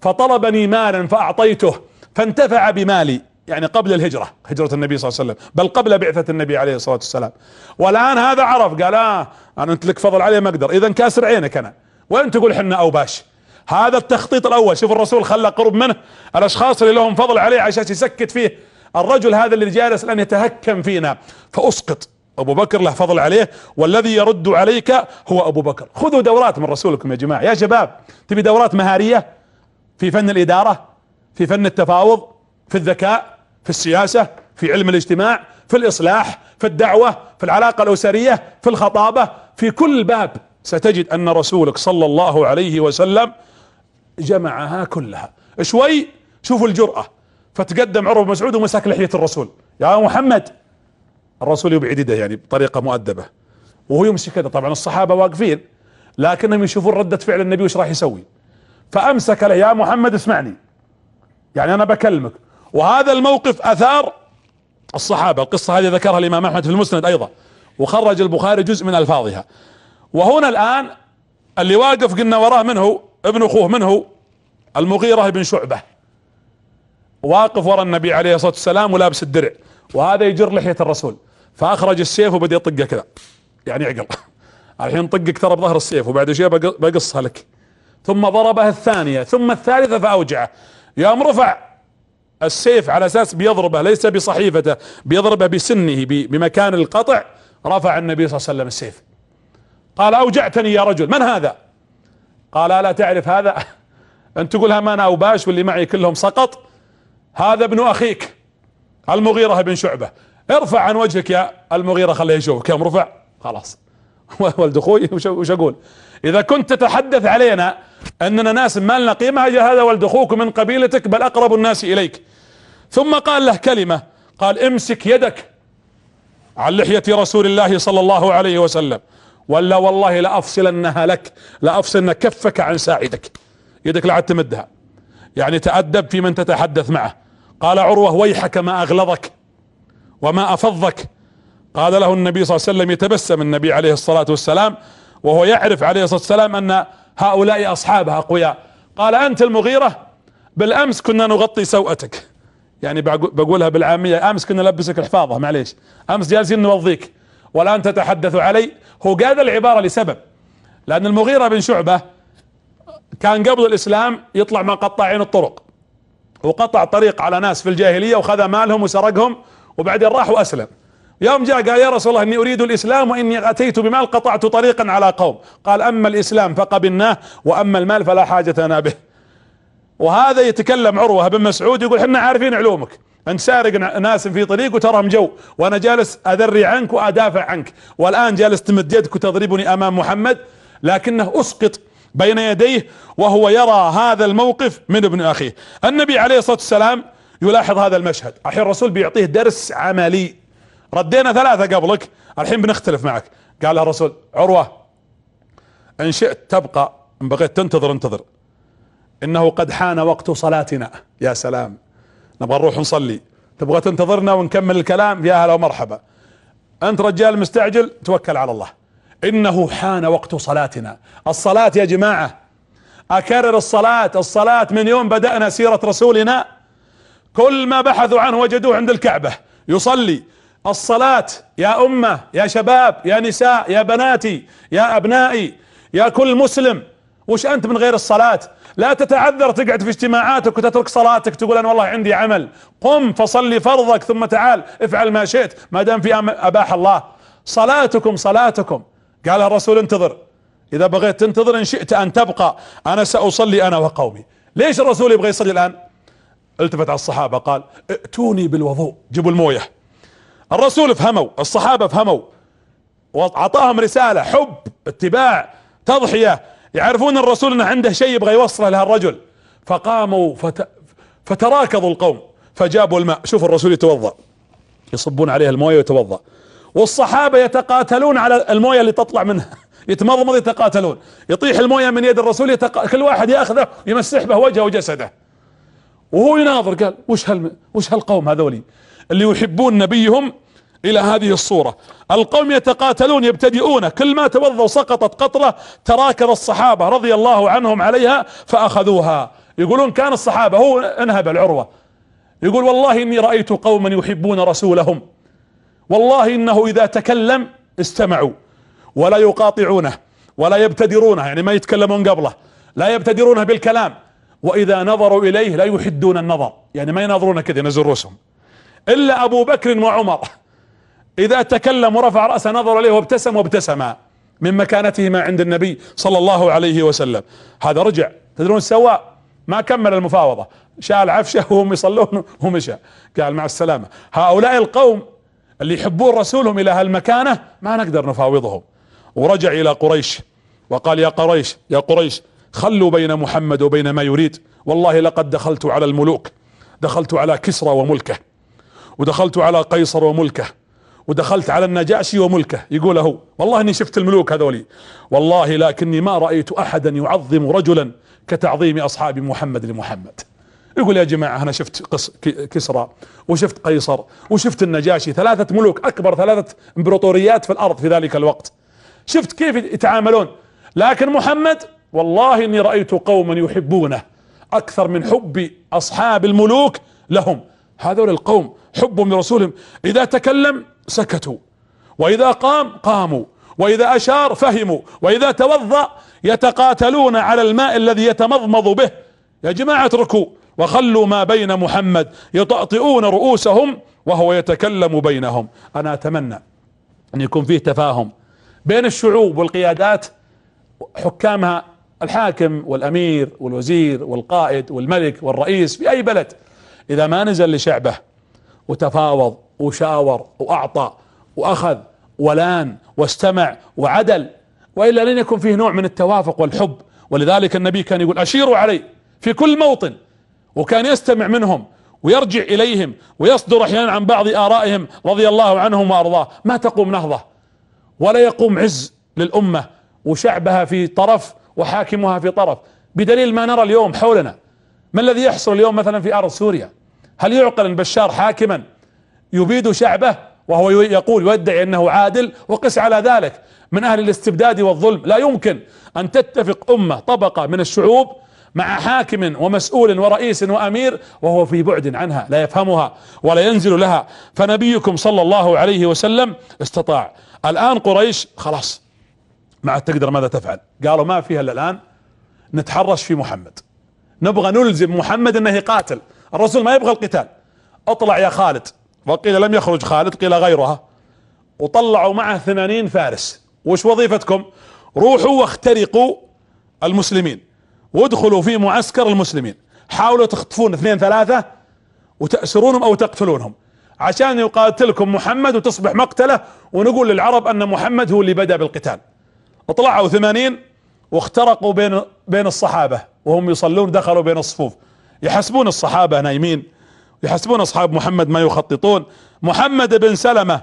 فطلبني مالا فاعطيته فانتفع بمالي يعني قبل الهجرة هجرة النبي صلى الله عليه وسلم بل قبل بعثة النبي عليه الصلاة والسلام والآن هذا عرف قال آه أنا أنت لك فضل عليه ما أقدر إذا كاسر عينك أنا وين تقول حنا أوباش هذا التخطيط الأول شوف الرسول خلى قرب منه الأشخاص اللي لهم فضل عليه عشان يسكت فيه الرجل هذا اللي جالس الآن يتهكم فينا فأسقط أبو بكر له فضل عليه والذي يرد عليك هو أبو بكر خذوا دورات من رسولكم يا جماعة يا شباب تبي دورات مهارية في فن الإدارة في فن التفاوض في الذكاء في السياسة في علم الاجتماع في الإصلاح في الدعوة في العلاقة الأسرية في الخطابة في كل باب ستجد أن رسولك صلى الله عليه وسلم جمعها كلها شوي شوفوا الجرأة فتقدم عروة بن مسعود ومسك لحية الرسول يا محمد الرسول يبعد يده يعني بطريقة مؤدبة وهو يمسك يده طبعا الصحابة واقفين لكنهم يشوفون ردة فعل النبي وش راح يسوي فأمسك له يا محمد اسمعني يعني أنا بكلمك وهذا الموقف اثار الصحابة القصة هذه ذكرها الامام احمد في المسند ايضا وخرج البخاري جزء من الفاظها وهنا الان اللي واقف قلنا وراه منه ابن اخوه منه المغيرة بن شعبة واقف ورا النبي عليه الصلاة والسلام ولابس الدرع وهذا يجر لحية الرسول فاخرج السيف وبدأ يطقه كذا يعني عقل *laughs* الحين طقك ترى بظهر السيف وبعد شوي بقصها لك ثم ضربه الثانية ثم الثالثة فأوجعه يوم رفع السيف على اساس بيضربه ليس بصحيفته بيضربه بسنه بمكان القطع رفع النبي صلى الله عليه وسلم السيف قال اوجعتني يا رجل من هذا قال الا تعرف هذا انت تقولها ما انا اوباش واللي معي كلهم سقط هذا ابن اخيك المغيرة بن شعبة ارفع عن وجهك يا المغيرة خليه يشوفك يوم رفع خلاص *laughs* ولد اخوي وش اقول اذا كنت تتحدث علينا أننا ناس ما لنا قيمة هذا ولد أخوك من قبيلتك بل أقرب الناس إليك ثم قال له كلمة قال امسك يدك عن لحية رسول الله صلى الله عليه وسلم ولا والله لأفصلنها لك لأفصلن كفك عن ساعدك يدك لا عاد تمدها يعني تأدب في من تتحدث معه قال عروة ويحك ما أغلظك وما أفضك قال له النبي صلى الله عليه وسلم يتبسم النبي عليه الصلاة والسلام وهو يعرف عليه الصلاة والسلام أن هؤلاء أصحابها أقوياء قال أنت المغيرة بالأمس كنا نغطي سوءتك يعني بقولها بالعامية أمس كنا نلبسك الحفاظة معليش أمس جالسين نوظيك والآن تتحدث علي هو قال العبارة لسبب لأن المغيرة بن شعبة كان قبل الإسلام يطلع من قطاعين الطرق وقطع طريق على ناس في الجاهلية وخذ مالهم وسرقهم وبعدين راح وأسلم يوم جاء قال يا رسول الله اني اريد الاسلام واني اتيت بمال قطعت طريقا على قوم قال اما الاسلام فقبلناه واما المال فلا حاجة لنا به وهذا يتكلم عروة بن مسعود يقول احنا عارفين علومك انت سارق ناس في طريق وترهم جو وانا جالس اذري عنك وادافع عنك والان جالس تمد يدك وتضربني امام محمد لكنه اسقط بين يديه وهو يرى هذا الموقف من ابن اخيه النبي عليه الصلاة والسلام يلاحظ هذا المشهد الحين الرسول بيعطيه درس عملي ردينا ثلاثة قبلك الحين بنختلف معك قال له الرسول عروة ان شئت تبقى ان بغيت تنتظر انتظر انه قد حان وقت صلاتنا يا سلام نبغى نروح نصلي تبغى تنتظرنا ونكمل الكلام يا هلا ومرحبا انت رجال مستعجل توكل على الله انه حان وقت صلاتنا الصلاة يا جماعة اكرر الصلاة الصلاة من يوم بدأنا سيرة رسولنا كل ما بحثوا عنه وجدوه عند الكعبة يصلي الصلاة يا أمة يا شباب يا نساء يا بناتي يا أبنائي يا كل مسلم وش أنت من غير الصلاة لا تتعذر تقعد في اجتماعاتك وتترك صلاتك تقول أنا والله عندي عمل قم فصلي فرضك ثم تعال افعل ما شئت ما دام في أباح الله صلاتكم صلاتكم قال الرسول انتظر إذا بغيت تنتظر إن شئت أن تبقى أنا سأصلي أنا وقومي ليش الرسول يبغى يصلي الآن التفت على الصحابة قال ائتوني بالوضوء جيبوا المويه الرسول فهموا الصحابة فهموا وعطاهم رسالة حب اتباع تضحية يعرفون الرسول انه عنده شيء يبغى يوصله لهالرجل فقاموا فت... فتراكضوا القوم فجابوا الماء شوف الرسول يتوضا يصبون عليه المويه ويتوضا والصحابه يتقاتلون على المويه اللي تطلع منها *laughs* يتمضمض يتقاتلون يطيح المويه من يد الرسول يتق... كل واحد ياخذه يمسح به وجهه وجسده وهو يناظر قال وش هال وش هالقوم هذولي اللي يحبون نبيهم الى هذه الصورة القوم يتقاتلون يبتدئون كل ما توضوا سقطت قطرة تراكض الصحابة رضي الله عنهم عليها فاخذوها يقولون كان الصحابة هو انهب العروة يقول والله اني رأيت قوما يحبون رسولهم والله انه اذا تكلم استمعوا ولا يقاطعونه ولا يبتدرونه يعني ما يتكلمون قبله لا يبتدرونه بالكلام واذا نظروا اليه لا يحدون النظر يعني ما يناظرونه كذا ينزل رؤوسهم إلا أبو بكر وعمر إذا تكلم ورفع رأسه نظر إليه وابتسم وابتسما من مكانتهما عند النبي صلى الله عليه وسلم هذا رجع تدرون سواء ما كمل المفاوضة شال عفشه وهم يصلون ومشى قال مع السلامة هؤلاء القوم اللي يحبون رسولهم إلى هالمكانة ما نقدر نفاوضهم ورجع إلى قريش وقال يا قريش يا قريش خلوا بين محمد وبين ما يريد والله لقد دخلت على الملوك دخلت على كسرى وملكه ودخلت على قيصر وملكه ودخلت على النجاشي وملكه يقول هو والله اني شفت الملوك هذولي والله لكني ما رأيت احدا يعظم رجلا كتعظيم اصحاب محمد لمحمد يقول يا جماعة أنا شفت قص كسرى وشفت قيصر وشفت النجاشي ثلاثة ملوك أكبر ثلاثة امبراطوريات في الأرض في ذلك الوقت شفت كيف يتعاملون لكن محمد والله إني رأيت قوما يحبونه أكثر من حب أصحاب الملوك لهم هذول القوم حب لرسولهم إذا تكلم سكتوا وإذا قام قاموا وإذا أشار فهموا وإذا توضأ يتقاتلون على الماء الذي يتمضمض به يا جماعة اتركوا وخلوا ما بين محمد يطأطئون رؤوسهم وهو يتكلم بينهم أنا أتمنى أن يكون فيه تفاهم بين الشعوب والقيادات حكامها الحاكم والأمير والوزير والقائد والملك والرئيس في أي بلد إذا ما نزل لشعبه وتفاوض وشاور وأعطى وأخذ ولان واستمع وعدل وإلا لن يكن فيه نوع من التوافق والحب ولذلك النبي كان يقول أشيروا علي في كل موطن وكان يستمع منهم ويرجع إليهم ويصدر أحيانا عن بعض آرائهم رضي الله عنهم وأرضاه ما تقوم نهضة ولا يقوم عز للأمة وشعبها في طرف وحاكمها في طرف بدليل ما نرى اليوم حولنا ما الذي يحصل اليوم مثلا في أرض سوريا هل يعقل ان بشار حاكما يبيد شعبه وهو يقول يدعي انه عادل وقس على ذلك من اهل الاستبداد والظلم لا يمكن ان تتفق امه طبقه من الشعوب مع حاكم ومسؤول ورئيس وامير وهو في بعد عنها لا يفهمها ولا ينزل لها فنبيكم صلى الله عليه وسلم استطاع الان قريش خلاص ما عاد تقدر ماذا تفعل قالوا ما فيها الا الان نتحرش في محمد نبغى نلزم محمد انه يقاتل الرسول ما يبغى القتال اطلع يا خالد وقيل لم يخرج خالد قيل غيرها وطلعوا معه ثمانين فارس وش وظيفتكم روحوا واخترقوا المسلمين وادخلوا في معسكر المسلمين حاولوا تخطفون اثنين ثلاثة وتأسرونهم او تقتلونهم عشان يقاتلكم محمد وتصبح مقتله ونقول للعرب ان محمد هو اللي بدأ بالقتال اطلعوا ثمانين واخترقوا بين بين الصحابة وهم يصلون دخلوا بين الصفوف يحسبون الصحابة نايمين يحسبون اصحاب محمد ما يخططون محمد بن سلمة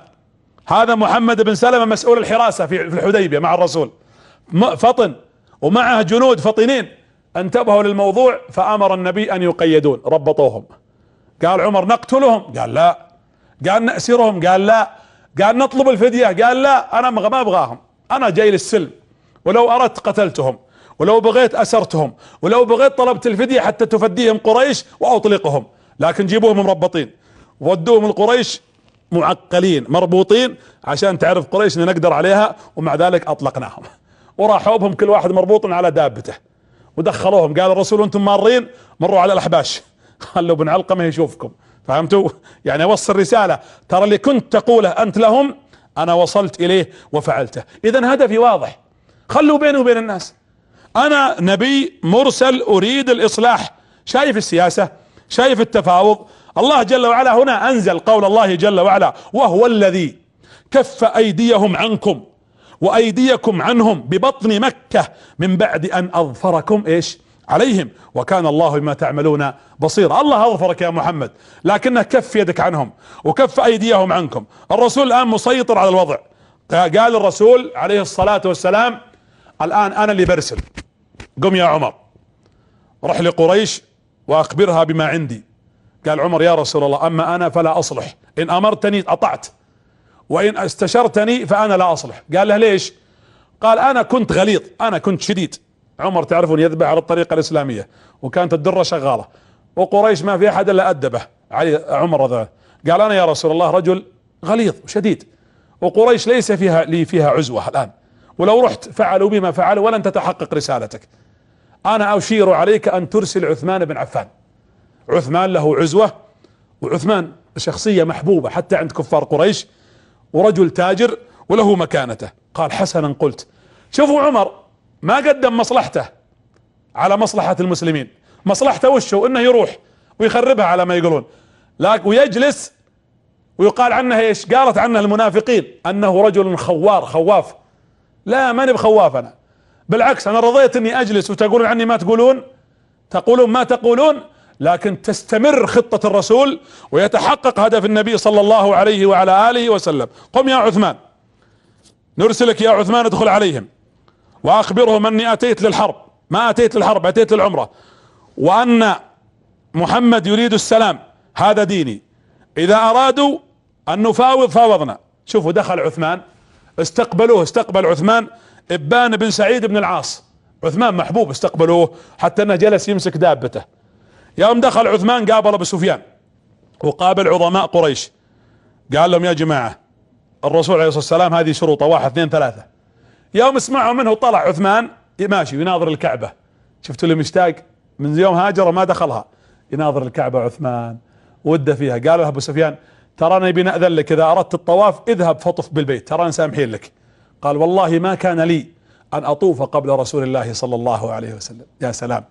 هذا محمد بن سلمة مسؤول الحراسة في الحديبية مع الرسول فطن ومعه جنود فطنين انتبهوا للموضوع فامر النبي ان يقيدون ربطوهم قال عمر نقتلهم قال لا قال نأسرهم قال لا قال نطلب الفدية قال لا انا ما ابغاهم انا جاي للسلم ولو اردت قتلتهم ولو بغيت أسرتهم ولو بغيت طلبت الفدية حتى تفديهم قريش وأطلقهم لكن جيبوهم مربطين ودوهم القريش معقلين مربوطين عشان تعرف قريش ان نقدر عليها ومع ذلك اطلقناهم وراحوا بهم كل واحد مربوط على دابته ودخلوهم قال الرسول انتم مارين مروا على الاحباش خلوا *laughs* بن علقمه يشوفكم فهمتوا يعني اوصل رساله ترى اللي كنت تقوله انت لهم انا وصلت اليه وفعلته اذا هدفي واضح خلوا بيني وبين الناس انا نبي مرسل اريد الاصلاح شايف السياسة شايف التفاوض الله جل وعلا هنا انزل قول الله جل وعلا وهو الذي كف ايديهم عنكم وايديكم عنهم ببطن مكة من بعد ان اظفركم ايش عليهم وكان الله بما تعملون بصيرا الله اظفرك يا محمد لكنه كف يدك عنهم وكف ايديهم عنكم الرسول الان مسيطر على الوضع قال الرسول عليه الصلاة والسلام الان انا اللي برسل قم يا عمر رح لقريش واخبرها بما عندي قال عمر يا رسول الله اما انا فلا اصلح ان امرتني اطعت وان استشرتني فانا لا اصلح قال له ليش قال انا كنت غليظ انا كنت شديد عمر تعرفون يذبح على الطريقه الاسلاميه وكانت الدره شغاله وقريش ما في احد الا ادبه علي عمر رضي قال انا يا رسول الله رجل غليظ وشديد وقريش ليس فيها لي فيها عزوه الان ولو رحت فعلوا بما فعلوا ولن تتحقق رسالتك أنا أشير عليك أن ترسل عثمان بن عفان عثمان له عزوة وعثمان شخصية محبوبة حتى عند كفار قريش ورجل تاجر وله مكانته قال حسنا قلت شوفوا عمر ما قدم مصلحته على مصلحة المسلمين مصلحته وشه انه يروح ويخربها على ما يقولون لكن ويجلس ويقال عنه ايش قالت عنه المنافقين انه رجل خوار خواف لا ماني بخواف انا بالعكس انا رضيت اني اجلس وتقولون عني ما تقولون تقولون ما تقولون لكن تستمر خطة الرسول ويتحقق هدف النبي صلى الله عليه وعلى آله وسلم قم يا عثمان نرسلك يا عثمان ادخل عليهم وأخبرهم أني أتيت للحرب ما أتيت للحرب أتيت للعمرة وأن محمد يريد السلام هذا ديني إذا أرادوا أن نفاوض فاوضنا شوفوا دخل عثمان استقبلوه استقبل عثمان ابان بن سعيد بن العاص عثمان محبوب استقبلوه حتى انه جلس يمسك دابته يوم دخل عثمان قابل ابو سفيان وقابل عظماء قريش قال لهم يا جماعة الرسول عليه الصلاة والسلام هذه شروطه واحد اثنين ثلاثة يوم اسمعوا منه طلع عثمان ماشي يناظر الكعبة شفتوا اللي مشتاق من يوم هاجر ما دخلها يناظر الكعبة عثمان وده فيها قال له ابو سفيان ترى انا نبي نأذن لك اذا اردت الطواف اذهب فطف بالبيت ترى سامحين لك قال والله ما كان لي أن أطوف قبل رسول الله صلى الله عليه وسلم يا سلام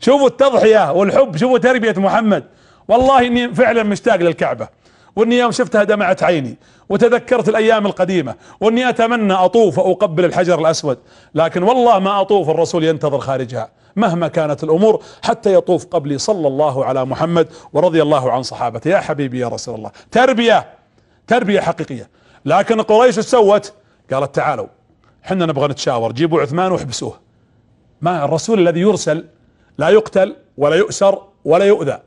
شوفوا التضحية والحب شوفوا تربية محمد والله إني فعلا مشتاق للكعبة وإني يوم شفتها دمعت عيني وتذكرت الأيام القديمة وإني أتمنى أطوف وأقبل الحجر الأسود لكن والله ما أطوف الرسول ينتظر خارجها مهما كانت الأمور حتى يطوف قبلي صلى الله على محمد ورضي الله عن صحابته يا حبيبي يا رسول الله تربية تربية حقيقية لكن قريش سوت قالت تعالوا حنا نبغى نتشاور جيبوا عثمان واحبسوه ما الرسول الذي يرسل لا يقتل ولا يؤسر ولا يؤذى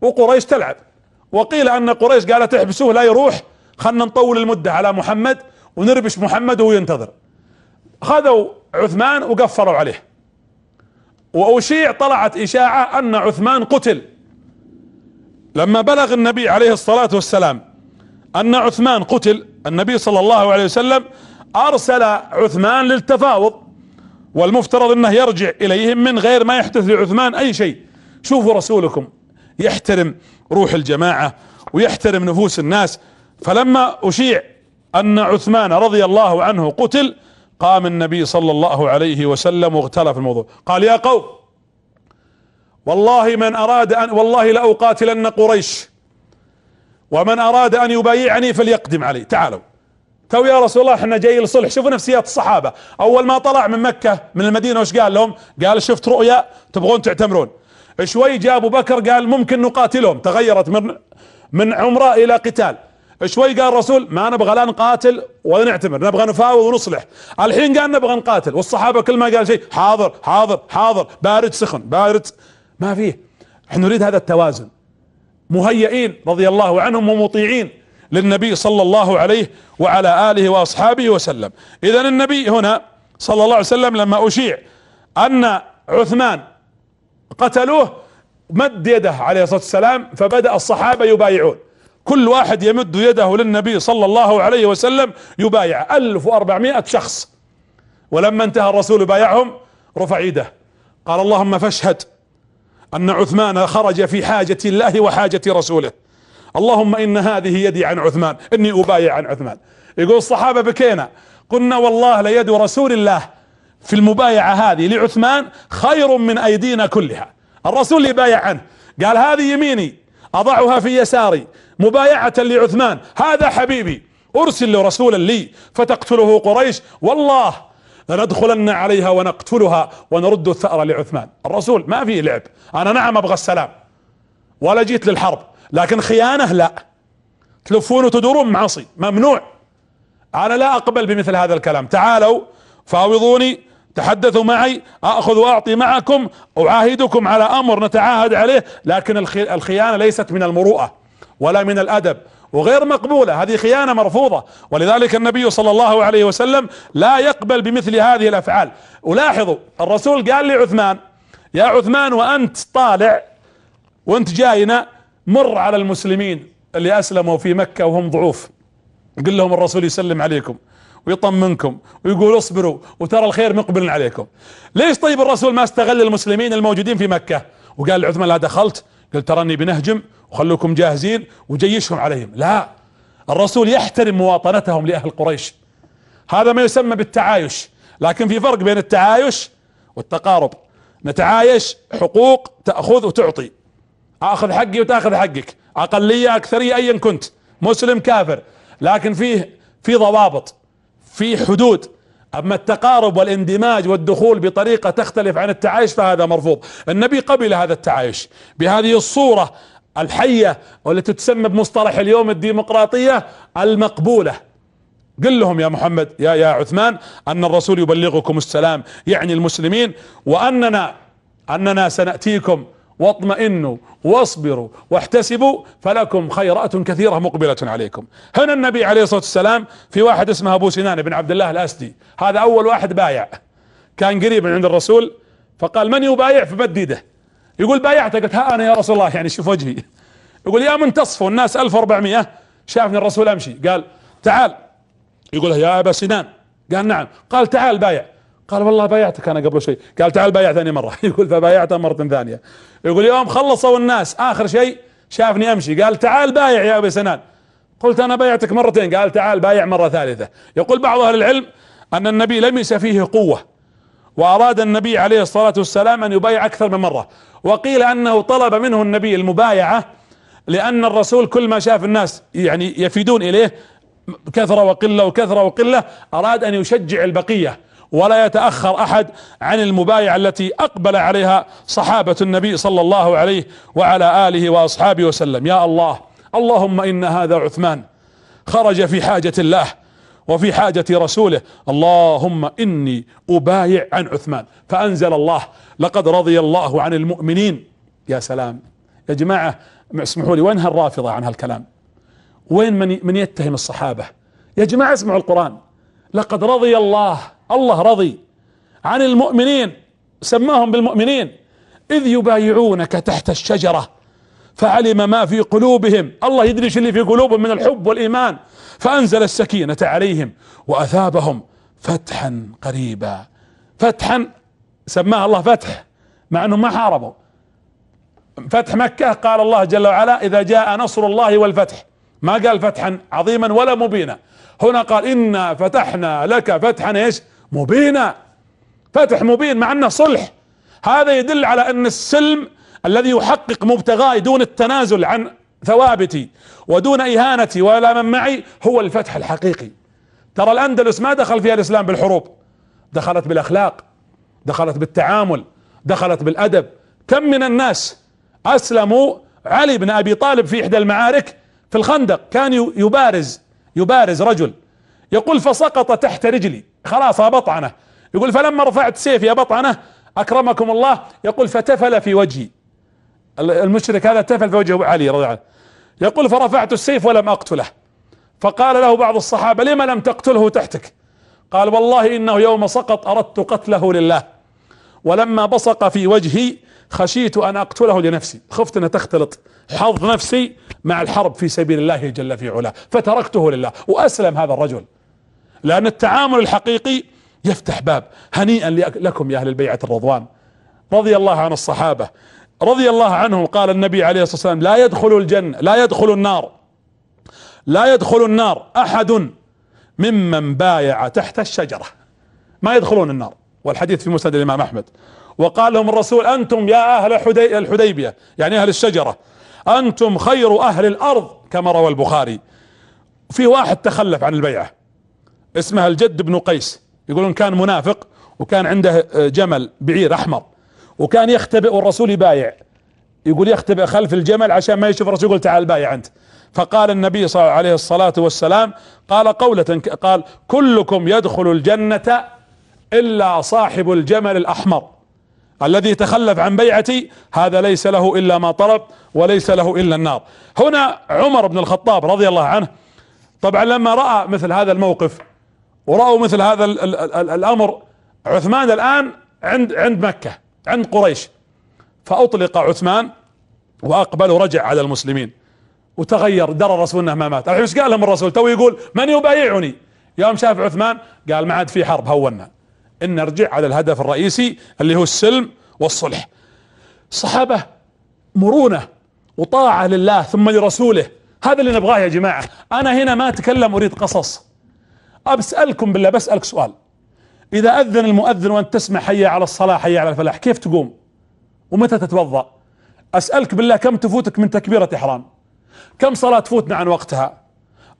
وقريش تلعب وقيل ان قريش قالت احبسوه لا يروح خلنا نطول المدة على محمد ونربش محمد وهو ينتظر خذوا عثمان وقفروا عليه وأشيع طلعت إشاعة أن عثمان قتل لما بلغ النبي عليه الصلاة والسلام أن عثمان قتل النبي صلى الله عليه وسلم ارسل عثمان للتفاوض والمفترض انه يرجع اليهم من غير ما يحدث لعثمان اي شيء شوفوا رسولكم يحترم روح الجماعة ويحترم نفوس الناس فلما اشيع ان عثمان رضي الله عنه قتل قام النبي صلى الله عليه وسلم واغتلى في الموضوع قال يا قوم والله من اراد ان والله لاقاتلن قريش ومن اراد ان يبايعني فليقدم علي تعالوا تو يا رسول الله احنا جايين لصلح شوفوا نفسيات الصحابه اول ما طلع من مكه من المدينه وش قال لهم؟ قال شفت رؤيا تبغون تعتمرون شوي جاء ابو بكر قال ممكن نقاتلهم تغيرت من من عمره الى قتال شوي قال الرسول ما نبغى لا نقاتل ولا نعتمر نبغى نفاوض ونصلح الحين قال نبغى نقاتل والصحابه كل ما قال شيء حاضر حاضر حاضر بارد سخن بارد ما فيه احنا نريد هذا التوازن مهيئين رضي الله عنهم ومطيعين للنبي صلى الله عليه وعلى آله وأصحابه وسلم إذا النبي هنا صلى الله عليه وسلم لما أشيع أن عثمان قتلوه مد يده عليه الصلاة والسلام فبدأ الصحابة يبايعون كل واحد يمد يده للنبي صلى الله عليه وسلم يبايع 1400 شخص ولما انتهى الرسول بايعهم رفع يده قال اللهم فاشهد ان عثمان خرج في حاجة الله وحاجة رسوله اللهم ان هذه يدي عن عثمان اني ابايع عن عثمان يقول الصحابة بكينا قلنا والله ليد رسول الله في المبايعة هذه لعثمان خير من ايدينا كلها الرسول يبايع عنه قال هذه يميني اضعها في يساري مبايعة لعثمان هذا حبيبي ارسل رسولا لي فتقتله قريش والله لندخلن عليها ونقتلها ونرد الثأر لعثمان الرسول ما فيه لعب انا نعم ابغى السلام ولا جيت للحرب لكن خيانة لا تلفون وتدورون معصي ممنوع انا لا اقبل بمثل هذا الكلام تعالوا فاوضوني تحدثوا معي اخذ واعطي معكم اعاهدكم على امر نتعاهد عليه لكن الخيانه ليست من المروءه ولا من الادب وغير مقبولة هذه خيانة مرفوضة ولذلك النبي صلى الله عليه وسلم لا يقبل بمثل هذه الافعال ولاحظوا الرسول قال لعثمان يا عثمان وانت طالع وانت جاينا مر على المسلمين اللي اسلموا في مكة وهم ضعوف قل لهم الرسول يسلم عليكم ويطمنكم ويقول اصبروا وترى الخير مقبل عليكم ليش طيب الرسول ما استغل المسلمين الموجودين في مكة وقال لعثمان لا دخلت قلت تراني بنهجم وخلوكم جاهزين وجيشهم عليهم لا الرسول يحترم مواطنتهم لأهل قريش هذا ما يسمى بالتعايش لكن في فرق بين التعايش والتقارب نتعايش حقوق تأخذ وتعطي اخذ حقي وتاخذ حقك اقليه اكثريه ايا كنت مسلم كافر لكن فيه في ضوابط في حدود اما التقارب والاندماج والدخول بطريقه تختلف عن التعايش فهذا مرفوض النبي قبل هذا التعايش بهذه الصوره الحيه والتي تسمى بمصطلح اليوم الديمقراطيه المقبوله قل لهم يا محمد يا يا عثمان ان الرسول يبلغكم السلام يعني المسلمين واننا اننا سناتيكم واطمئنوا واصبروا واحتسبوا فلكم خيرات كثيرة مقبلة عليكم هنا النبي عليه الصلاة والسلام في واحد اسمه أبو سنان بن عبد الله الأسدي هذا أول واحد بايع كان قريب من عند الرسول فقال من يبايع فمد يده يقول بايعته قلت ها أنا يا رسول الله يعني شوف وجهي يقول يا من تصفوا الناس 1400 شافني الرسول أمشي قال تعال يقول يا أبا سنان قال نعم قال تعال بايع قال والله بايعتك انا قبل شوي قال تعال بايع ثاني مره *laughs* يقول فبايعته مره ثانيه يقول يوم خلصوا الناس اخر شيء شافني امشي قال تعال بايع يا ابي سنان قلت انا بايعتك مرتين قال تعال بايع مره ثالثه يقول بعض اهل العلم ان النبي لمس فيه قوه واراد النبي عليه الصلاه والسلام ان يبايع اكثر من مره وقيل انه طلب منه النبي المبايعه لان الرسول كل ما شاف الناس يعني يفيدون اليه كثره وقله وكثره وقله اراد ان يشجع البقيه ولا يتأخر أحد عن المبايعة التي أقبل عليها صحابة النبي صلى الله عليه وعلى آله وأصحابه وسلم يا الله اللهم إن هذا عثمان خرج في حاجة الله وفي حاجة رسوله اللهم إني أبايع عن عثمان فأنزل الله لقد رضي الله عن المؤمنين يا سلام يا جماعة اسمحوا لي وين هالرافضة عن هالكلام وين من من يتهم الصحابة يا جماعة اسمعوا القرآن لقد رضي الله الله رضي عن المؤمنين سماهم بالمؤمنين اذ يبايعونك تحت الشجرة فعلم ما في قلوبهم الله يدري ايش اللي في قلوبهم من الحب والايمان فانزل السكينة عليهم واثابهم فتحا قريبا فتحا سماها الله فتح مع انهم ما حاربوا فتح مكة قال الله جل وعلا اذا جاء نصر الله والفتح ما قال فتحا عظيما ولا مبينا هنا قال انا فتحنا لك فتحا ايش مبينا فتح مبين مع انه صلح هذا يدل على ان السلم الذي يحقق مبتغاي دون التنازل عن ثوابتي ودون اهانتي ولا من معي هو الفتح الحقيقي ترى الاندلس ما دخل فيها الاسلام بالحروب دخلت بالاخلاق دخلت بالتعامل دخلت بالادب كم من الناس اسلموا علي بن ابي طالب في احدى المعارك في الخندق كان يبارز يبارز رجل يقول فسقط تحت رجلي خلاص بطعنه يقول فلما رفعت سيفي بطعنه اكرمكم الله يقول فتفل في وجهي المشرك هذا تفل في وجه علي رضي الله عنه يقول فرفعت السيف ولم اقتله فقال له بعض الصحابه لما لم تقتله تحتك قال والله انه يوم سقط اردت قتله لله ولما بصق في وجهي خشيت ان اقتله لنفسي خفت ان تختلط حظ نفسي مع الحرب في سبيل الله جل في علاه فتركته لله واسلم هذا الرجل لأن التعامل الحقيقي يفتح باب هنيئا لكم يا أهل البيعة الرضوان رضي الله عن الصحابة رضي الله عنهم قال النبي عليه الصلاة والسلام لا يدخل الجنة لا يدخل النار لا يدخل النار أحد ممن بايع تحت الشجرة ما يدخلون النار والحديث في مسند الإمام أحمد وقال لهم الرسول أنتم يا أهل حدي الحديبية يعني أهل الشجرة أنتم خير أهل الأرض كما روى البخاري في واحد تخلف عن البيعة اسمها الجد بن قيس يقولون كان منافق وكان عنده آه، جمل بعير احمر وكان يختبئ والرسول يبايع يقول يختبئ خلف الجمل عشان ما يشوف الرسول يقول تعال بايع انت فقال النبي صلى الله عليه الصلاة والسلام قال قولة قال كلكم يدخل الجنة إلا صاحب الجمل الأحمر الذي تخلف عن بيعتي هذا ليس له إلا ما طلب وليس له إلا النار هنا عمر بن الخطاب رضي الله عنه طبعا لما رأى مثل هذا الموقف ورأوا مثل هذا الـ الـ الـ الأمر عثمان الآن عند عند مكة عند قريش فأطلق عثمان وأقبل ورجع على المسلمين وتغير درى الرسول انه ما مات الحين ايش قال لهم الرسول تو يقول من يبايعني يوم شاف عثمان قال ما عاد في حرب هونا ان نرجع على الهدف الرئيسي اللي هو السلم والصلح صحابة مرونة وطاعة لله ثم لرسوله هذا اللي نبغاه يا جماعة انا هنا ما اتكلم اريد قصص أسألكم بالله بسألك سؤال إذا أذن المؤذن وأنت تسمع حي على الصلاة حي على الفلاح كيف تقوم ومتى تتوضأ أسألك بالله كم تفوتك من تكبيرة إحرام كم صلاة تفوتنا عن وقتها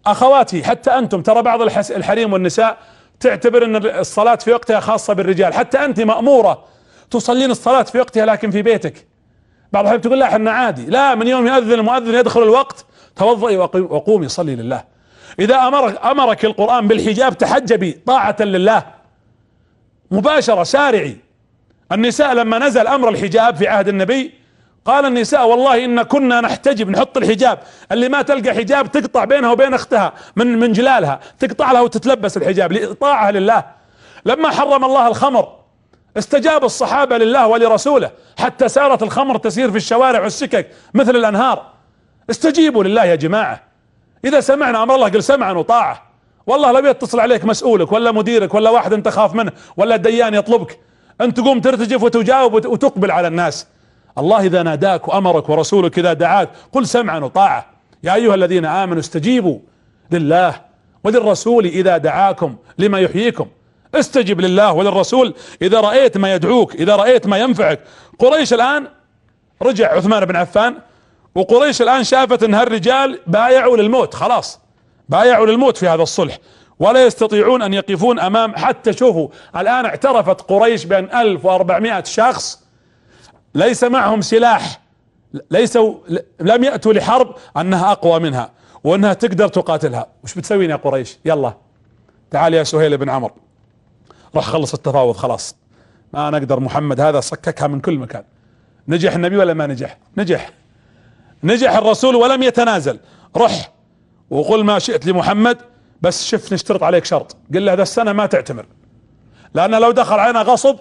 أخواتي حتى أنتم ترى بعض الحريم والنساء تعتبر أن الصلاة في وقتها خاصة بالرجال حتى أنت مأمورة تصلين الصلاة في وقتها لكن في بيتك بعض الحين تقول لا احنا عادي لا من يوم يأذن المؤذن يدخل الوقت توضئي وقومي صلي لله إذا أمرك, أمرك القرآن بالحجاب تحجبي طاعة لله مباشرة سارعي النساء لما نزل أمر الحجاب في عهد النبي قال النساء والله إن كنا نحتجب نحط الحجاب اللي ما تلقى حجاب تقطع بينها وبين أختها من من جلالها تقطع لها وتتلبس الحجاب طاعة لله لما حرم الله الخمر استجاب الصحابة لله ولرسوله حتى سارت الخمر تسير في الشوارع والسكك مثل الأنهار استجيبوا لله يا جماعة اذا سمعنا امر الله قل سمعا وطاعه والله لو يتصل عليك مسؤولك ولا مديرك ولا واحد انت خاف منه ولا الديان يطلبك انت تقوم ترتجف وتجاوب وتقبل على الناس الله اذا ناداك وامرك ورسولك اذا دعاك قل سمعا وطاعه يا ايها الذين امنوا استجيبوا لله وللرسول اذا دعاكم لما يحييكم استجب لله وللرسول اذا رايت ما يدعوك اذا رايت ما ينفعك قريش الان رجع عثمان بن عفان وقريش الان شافت ان هالرجال بايعوا للموت خلاص بايعوا للموت في هذا الصلح ولا يستطيعون ان يقفون امام حتى شوفوا الان اعترفت قريش بان 1400 شخص ليس معهم سلاح ليسوا لم ياتوا لحرب انها اقوى منها وانها تقدر تقاتلها وش بتسوين يا قريش يلا تعال يا سهيل بن عمر راح خلص التفاوض خلاص ما نقدر محمد هذا صككها من كل مكان نجح النبي ولا ما نجح نجح نجح الرسول ولم يتنازل رح وقل ما شئت لمحمد بس شف نشترط عليك شرط قل له ذا السنة ما تعتمر لأنه لو دخل علينا غصب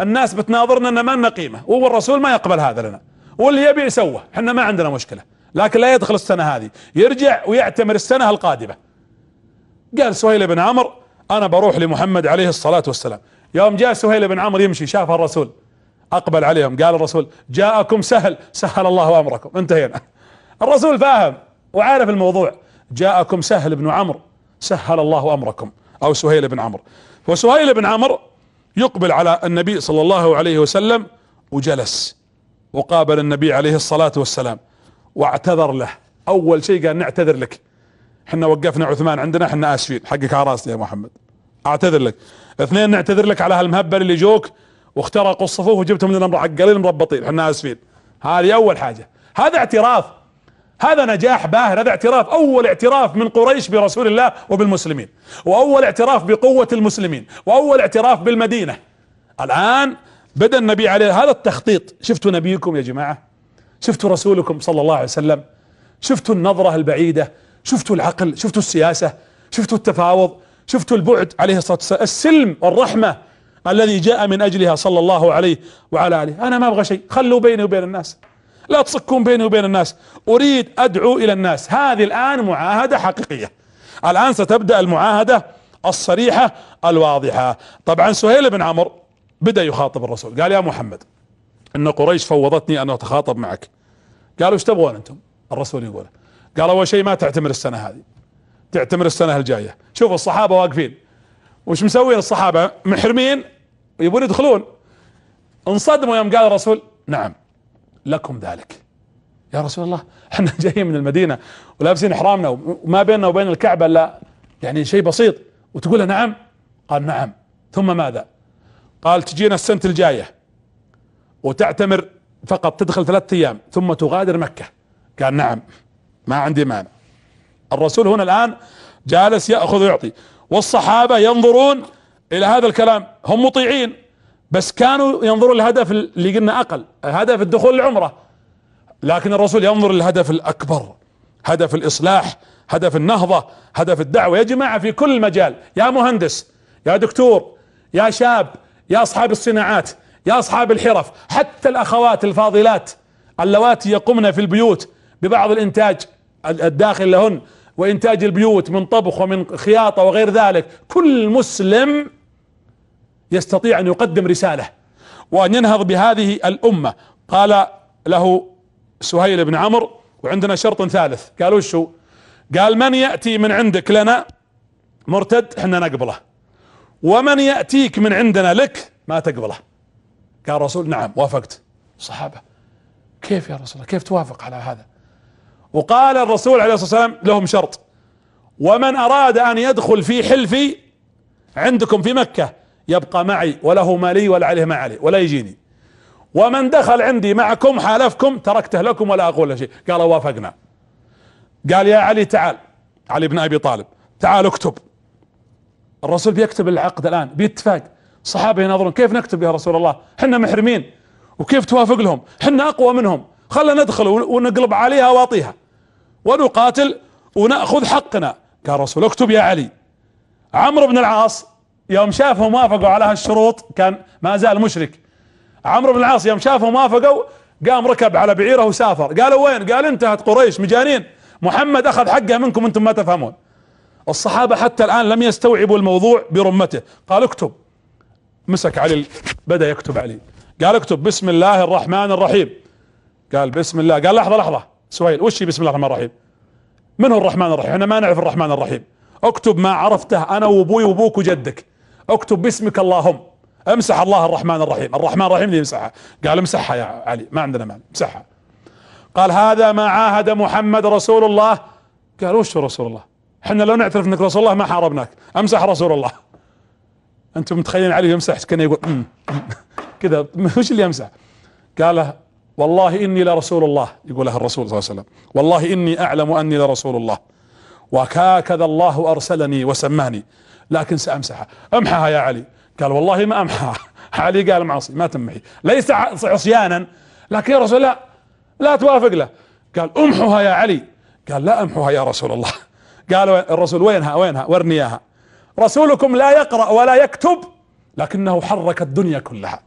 الناس بتناظرنا أن ما لنا قيمة وهو الرسول ما يقبل هذا لنا واللي يبي يسوه احنا ما عندنا مشكلة لكن لا يدخل السنة هذه يرجع ويعتمر السنة القادمة قال سهيل بن عمرو أنا بروح لمحمد عليه الصلاة والسلام يوم جاء سهيل بن عمرو يمشي شاف الرسول اقبل عليهم قال الرسول جاءكم سهل سهل الله امركم انتهينا الرسول فاهم وعارف الموضوع جاءكم سهل بن عمرو سهل الله امركم او سهيل بن عمرو فسهيل بن عمرو يقبل على النبي صلى الله عليه وسلم وجلس وقابل النبي عليه الصلاة والسلام واعتذر له اول شيء قال نعتذر لك احنا وقفنا عثمان عندنا احنا اسفين حقك على راسي يا محمد اعتذر لك اثنين نعتذر لك على هالمهبل اللي جوك واخترقوا الصفوف وجبتهم الامر عقلين مربطين طيب، احنا اسفين هذه اول حاجه هذا اعتراف هذا نجاح باهر هذا اعتراف اول اعتراف من قريش برسول الله وبالمسلمين واول اعتراف بقوه المسلمين واول اعتراف بالمدينه الان بدا النبي عليه هذا التخطيط شفتوا نبيكم يا جماعه شفتوا رسولكم صلى الله عليه وسلم شفتوا النظره البعيده شفتوا العقل شفتوا السياسه شفتوا التفاوض شفتوا البعد عليه الصلاه والسلام السلم والرحمه الذي جاء من أجلها صلى الله عليه وعلى آله أنا ما أبغى شيء خلوا بيني وبين الناس لا تصكون بيني وبين الناس أريد أدعو إلى الناس هذه الآن معاهدة حقيقية الآن ستبدأ المعاهدة الصريحة الواضحة طبعا سهيل بن عمرو بدأ يخاطب الرسول قال يا محمد إن قريش فوضتني أن أتخاطب معك قالوا ايش تبغون أنتم الرسول يقول قال أول شيء ما تعتمر السنة هذه تعتمر السنة الجاية شوفوا الصحابة واقفين وش مسوين الصحابة محرمين يبون يدخلون انصدموا يوم قال الرسول نعم لكم ذلك يا رسول الله احنا *laughs* جايين من المدينة ولابسين احرامنا وما بيننا وبين الكعبة الا يعني شيء بسيط وتقول نعم قال نعم ثم ماذا قال تجينا السنة الجاية وتعتمر فقط تدخل ثلاثة ايام ثم تغادر مكة قال نعم ما عندي مانع الرسول هنا الان جالس ياخذ ويعطي والصحابة ينظرون الى هذا الكلام هم مطيعين بس كانوا ينظرون الهدف اللي قلنا اقل هدف الدخول العمرة لكن الرسول ينظر للهدف الاكبر هدف الاصلاح هدف النهضة هدف الدعوة يا جماعة في كل مجال يا مهندس يا دكتور يا شاب يا اصحاب الصناعات يا اصحاب الحرف حتى الاخوات الفاضلات اللواتي يقمن في البيوت ببعض الانتاج الداخل لهن وإنتاج البيوت من طبخ ومن خياطة وغير ذلك كل مسلم يستطيع أن يقدم رسالة وأن ينهض بهذه الأمة قال له سهيل بن عمرو وعندنا شرط ثالث قالوا شو قال من يأتي من عندك لنا مرتد احنا نقبله ومن يأتيك من عندنا لك ما تقبله قال رسول نعم وافقت صحابة كيف يا رسول الله كيف توافق على هذا وقال الرسول عليه الصلاة والسلام لهم شرط ومن أراد أن يدخل في حلفي عندكم في مكة يبقى معي وله ما لي ولا عليه ما عليه ولا يجيني ومن دخل عندي معكم حالفكم تركته لكم ولا أقول له شيء قال وافقنا قال يا علي تعال علي بن أبي طالب تعال اكتب الرسول بيكتب العقد الآن باتفاق الصحابة ينظرون كيف نكتب يا رسول الله حنا محرمين وكيف توافق لهم حنا أقوى منهم خلنا ندخل ونقلب عليها واطيها ونقاتل ونأخذ حقنا قال رسول اكتب يا علي عمرو بن العاص يوم شافهم وافقوا على هالشروط كان ما زال مشرك عمرو بن العاص يوم شافهم وافقوا قام ركب على بعيره وسافر قالوا وين قال انتهت قريش مجانين محمد اخذ حقه منكم انتم ما تفهمون الصحابة حتى الان لم يستوعبوا الموضوع برمته قال اكتب مسك علي بدأ يكتب علي قال اكتب بسم الله الرحمن الرحيم قال بسم الله قال لحظة لحظة سؤال وش بسم الله الرحمن الرحيم من هو الرحمن الرحيم احنا ما نعرف الرحمن الرحيم اكتب ما عرفته انا وابوي وابوك وجدك اكتب باسمك اللهم امسح الله الرحمن الرحيم الرحمن الرحيم اللي يمسحها قال امسحها يا علي ما عندنا مال امسحها قال هذا ما عاهد محمد رسول الله قال وش رسول الله احنا لو نعترف انك رسول الله ما حاربناك امسح رسول الله انتم متخيلين علي يمسح كان يقول أمم، أمم. كذا *laughs* وش اللي يمسح قال والله إني لرسول الله يقولها الرسول صلى الله عليه وسلم والله إني أعلم أني لرسول الله وكاكذا الله أرسلني وسماني لكن سأمسحها امحها يا علي قال والله ما امحها *laughs* علي قال معصي ما تمحي ليس عصيانا لكن يا رسول الله لا توافق له قال امحها يا علي قال لا امحها يا رسول الله *laughs* قال الرسول وينها وينها ورني اياها رسولكم لا يقرأ ولا يكتب لكنه حرك الدنيا كلها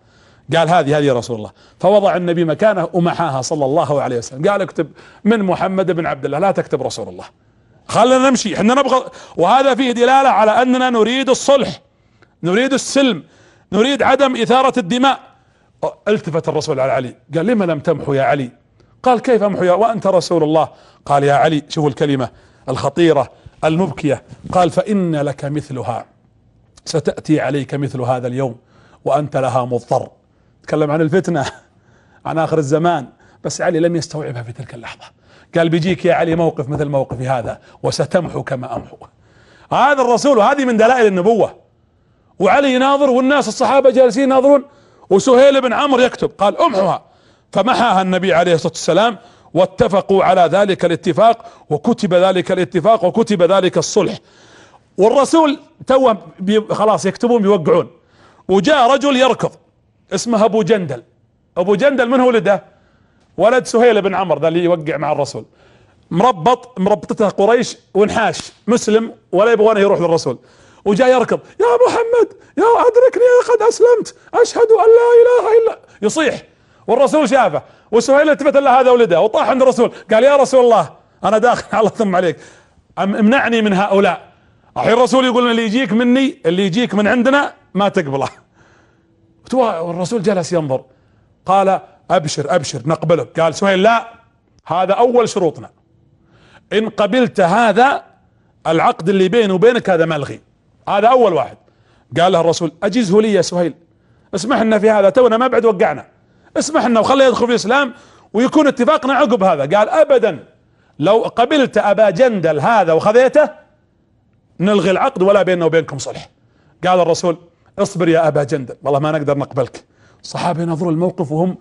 قال هذه هذه رسول الله فوضع النبي مكانه ومحاها صلى الله عليه وسلم قال اكتب من محمد بن عبد الله لا تكتب رسول الله خلنا نمشي احنا نبغى وهذا فيه دلالة على اننا نريد الصلح نريد السلم نريد عدم اثارة الدماء التفت الرسول على علي قال لما لم تمحو يا علي قال كيف امحو يا وانت رسول الله قال يا علي شوفوا الكلمة الخطيرة المبكية قال فان لك مثلها ستأتي عليك مثل هذا اليوم وانت لها مضطر تكلم عن الفتنة عن آخر الزمان بس علي لم يستوعبها في تلك اللحظة قال بيجيك يا علي موقف مثل موقفي هذا وستمحو كما أمحو هذا الرسول وهذه من دلائل النبوة وعلي يناظر والناس الصحابة جالسين يناظرون وسهيل بن عمرو يكتب قال امحوها فمحاها النبي عليه الصلاة والسلام واتفقوا على ذلك الاتفاق وكتب ذلك الاتفاق وكتب ذلك الصلح والرسول توه خلاص يكتبون بيوقعون وجاء رجل يركض اسمه ابو جندل ابو جندل من هو ولده ولد سهيل بن عمر ذا اللي يوقع مع الرسول مربط مربطته قريش وانحاش مسلم ولا يبغونه يروح للرسول وجاء يركض يا محمد يا ادركني قد اسلمت اشهد ان لا اله الا يصيح والرسول شافه وسهيل التفت الا هذا ولده وطاح عند الرسول قال يا رسول الله انا داخل على ثم عليك امنعني من هؤلاء الحين الرسول يقول اللي يجيك مني اللي يجيك من عندنا ما تقبله والرسول جلس ينظر قال ابشر ابشر نقبلك قال سهيل لا هذا اول شروطنا ان قبلت هذا العقد اللي بيني وبينك هذا ملغي هذا اول واحد قال له الرسول اجزه لي يا سهيل اسمح لنا في هذا تونا ما بعد وقعنا اسمح لنا وخليه يدخل في الاسلام ويكون اتفاقنا عقب هذا قال ابدا لو قبلت ابا جندل هذا وخذيته نلغي العقد ولا بيننا وبينكم صلح قال الرسول اصبر يا ابا جندل والله ما نقدر نقبلك الصحابة ينظروا الموقف وهم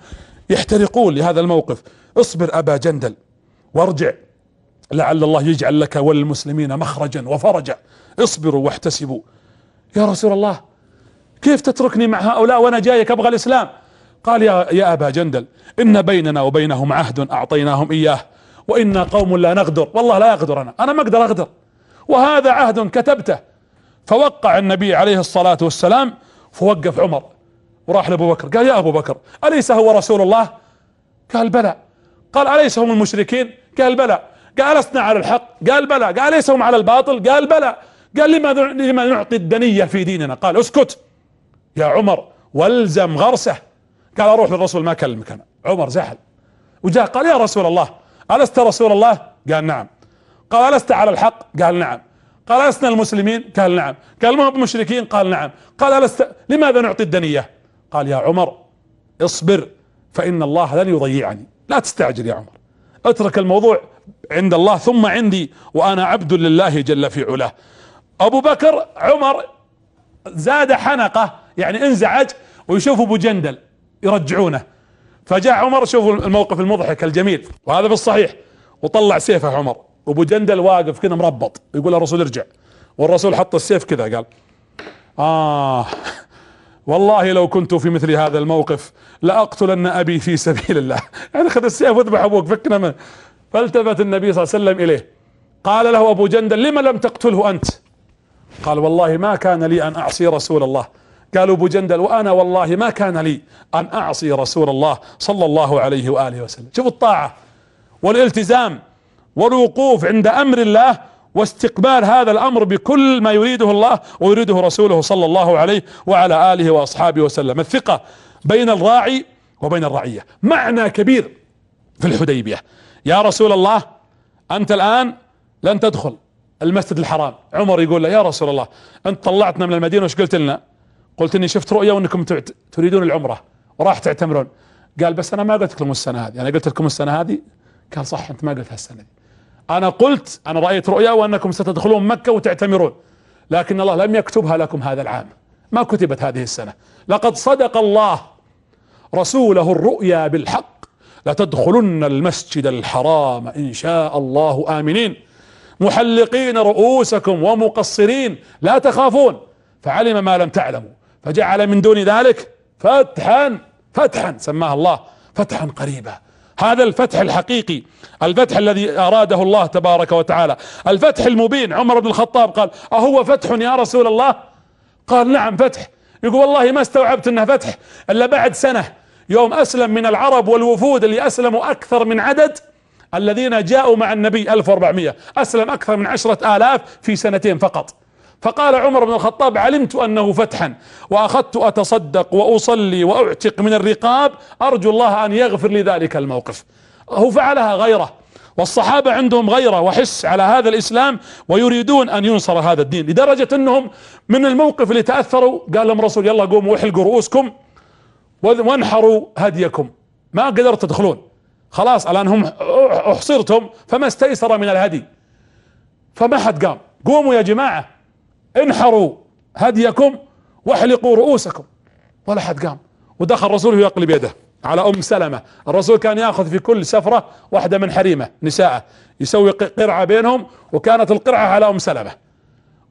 يحترقون لهذا الموقف اصبر ابا جندل وارجع لعل الله يجعل لك وللمسلمين مخرجا وفرجا اصبروا واحتسبوا يا رسول الله كيف تتركني مع هؤلاء وانا جايك ابغى الاسلام قال يا, يا ابا جندل ان بيننا وبينهم عهد اعطيناهم اياه وانا قوم لا نغدر والله لا اغدر انا انا ما اقدر اغدر وهذا عهد كتبته فوقع النبي عليه الصلاة والسلام فوقف عمر وراح لابو بكر قال يا ابو بكر اليس هو رسول الله قال بلى قال اليس هم المشركين قال بلى قال ألسنا على الحق قال بلى قال أليس هم على الباطل قال بلى قال لما لما نعطي الدنية في ديننا قال اسكت يا عمر والزم غرسه قال اروح للرسول ما اكلمك انا عمر زعل وجاء قال يا رسول الله ألست رسول الله قال نعم قال ألست على الحق قال نعم قال ألسنا المسلمين قال نعم قال ما هم مشركين قال نعم قال ألست لماذا نعطي الدنية قال يا عمر اصبر فإن الله لن يضيعني لا تستعجل يا عمر اترك الموضوع عند الله ثم عندي وأنا عبد لله جل في علاه أبو بكر عمر زاد حنقة يعني انزعج ويشوف أبو جندل يرجعونه فجاء عمر شوفوا الموقف المضحك الجميل وهذا في الصحيح وطلع سيفه عمر ابو جندل واقف كذا مربط يقول الرسول ارجع والرسول حط السيف كذا قال اه والله لو كنت في مثل هذا الموقف لاقتلن ابي في سبيل الله *laughs* يعني خذ السيف واذبح ابوك فكنا من فالتفت النبي صلى الله عليه وسلم اليه قال له ابو جندل لما لم تقتله انت قال والله ما كان لي ان اعصي رسول الله قال ابو جندل وانا والله ما كان لي ان اعصي رسول الله صلى الله عليه واله وسلم شوف الطاعه والالتزام والوقوف عند امر الله واستقبال هذا الامر بكل ما يريده الله ويريده رسوله صلى الله عليه وعلى اله واصحابه وسلم الثقة بين الراعي وبين الرعية معنى كبير في الحديبية يا رسول الله انت الان لن تدخل المسجد الحرام عمر يقول له يا رسول الله انت طلعتنا من المدينة وش قلت لنا قلت اني شفت رؤيا وانكم تريدون العمرة وراح تعتمرون قال بس انا ما قلت لكم السنة هذه انا قلت لكم السنة هذه قال صح انت ما قلتها السنة دي أنا قلت أنا رأيت رؤيا وأنكم ستدخلون مكة وتعتمرون لكن الله لم يكتبها لكم هذا العام ما كتبت هذه السنة لقد صدق الله رسوله الرؤيا بالحق لتدخلن المسجد الحرام إن شاء الله آمنين محلقين رؤوسكم ومقصرين لا تخافون فعلم ما لم تعلموا فجعل من دون ذلك فتحا فتحا سماها الله فتحا قريبا هذا الفتح الحقيقي الفتح الذي أراده الله تبارك وتعالى الفتح المبين عمر بن الخطاب قال أهو فتح يا رسول الله قال نعم فتح يقول والله ما استوعبت انه فتح الا بعد سنة يوم اسلم من العرب والوفود اللي اسلموا اكثر من عدد الذين جاءوا مع النبي 1400 اسلم اكثر من عشرة الاف في سنتين فقط فقال عمر بن الخطاب علمت انه فتحا واخذت اتصدق واصلي واعتق من الرقاب ارجو الله ان يغفر لي ذلك الموقف هو فعلها غيره والصحابة عندهم غيرة وحس على هذا الإسلام ويريدون أن ينصر هذا الدين لدرجة أنهم من الموقف اللي تأثروا قال لهم رسول يلا قوموا احلقوا رؤوسكم وانحروا هديكم ما قدرت تدخلون خلاص الآن هم أحصرتم فما استيسر من الهدي فما حد قام قوموا يا جماعة انحروا هديكم واحلقوا رؤوسكم ولا حد قام ودخل الرسول يقلب يده على ام سلمة الرسول كان ياخذ في كل سفرة واحدة من حريمة نساءه يسوي قرعة بينهم وكانت القرعة على ام سلمة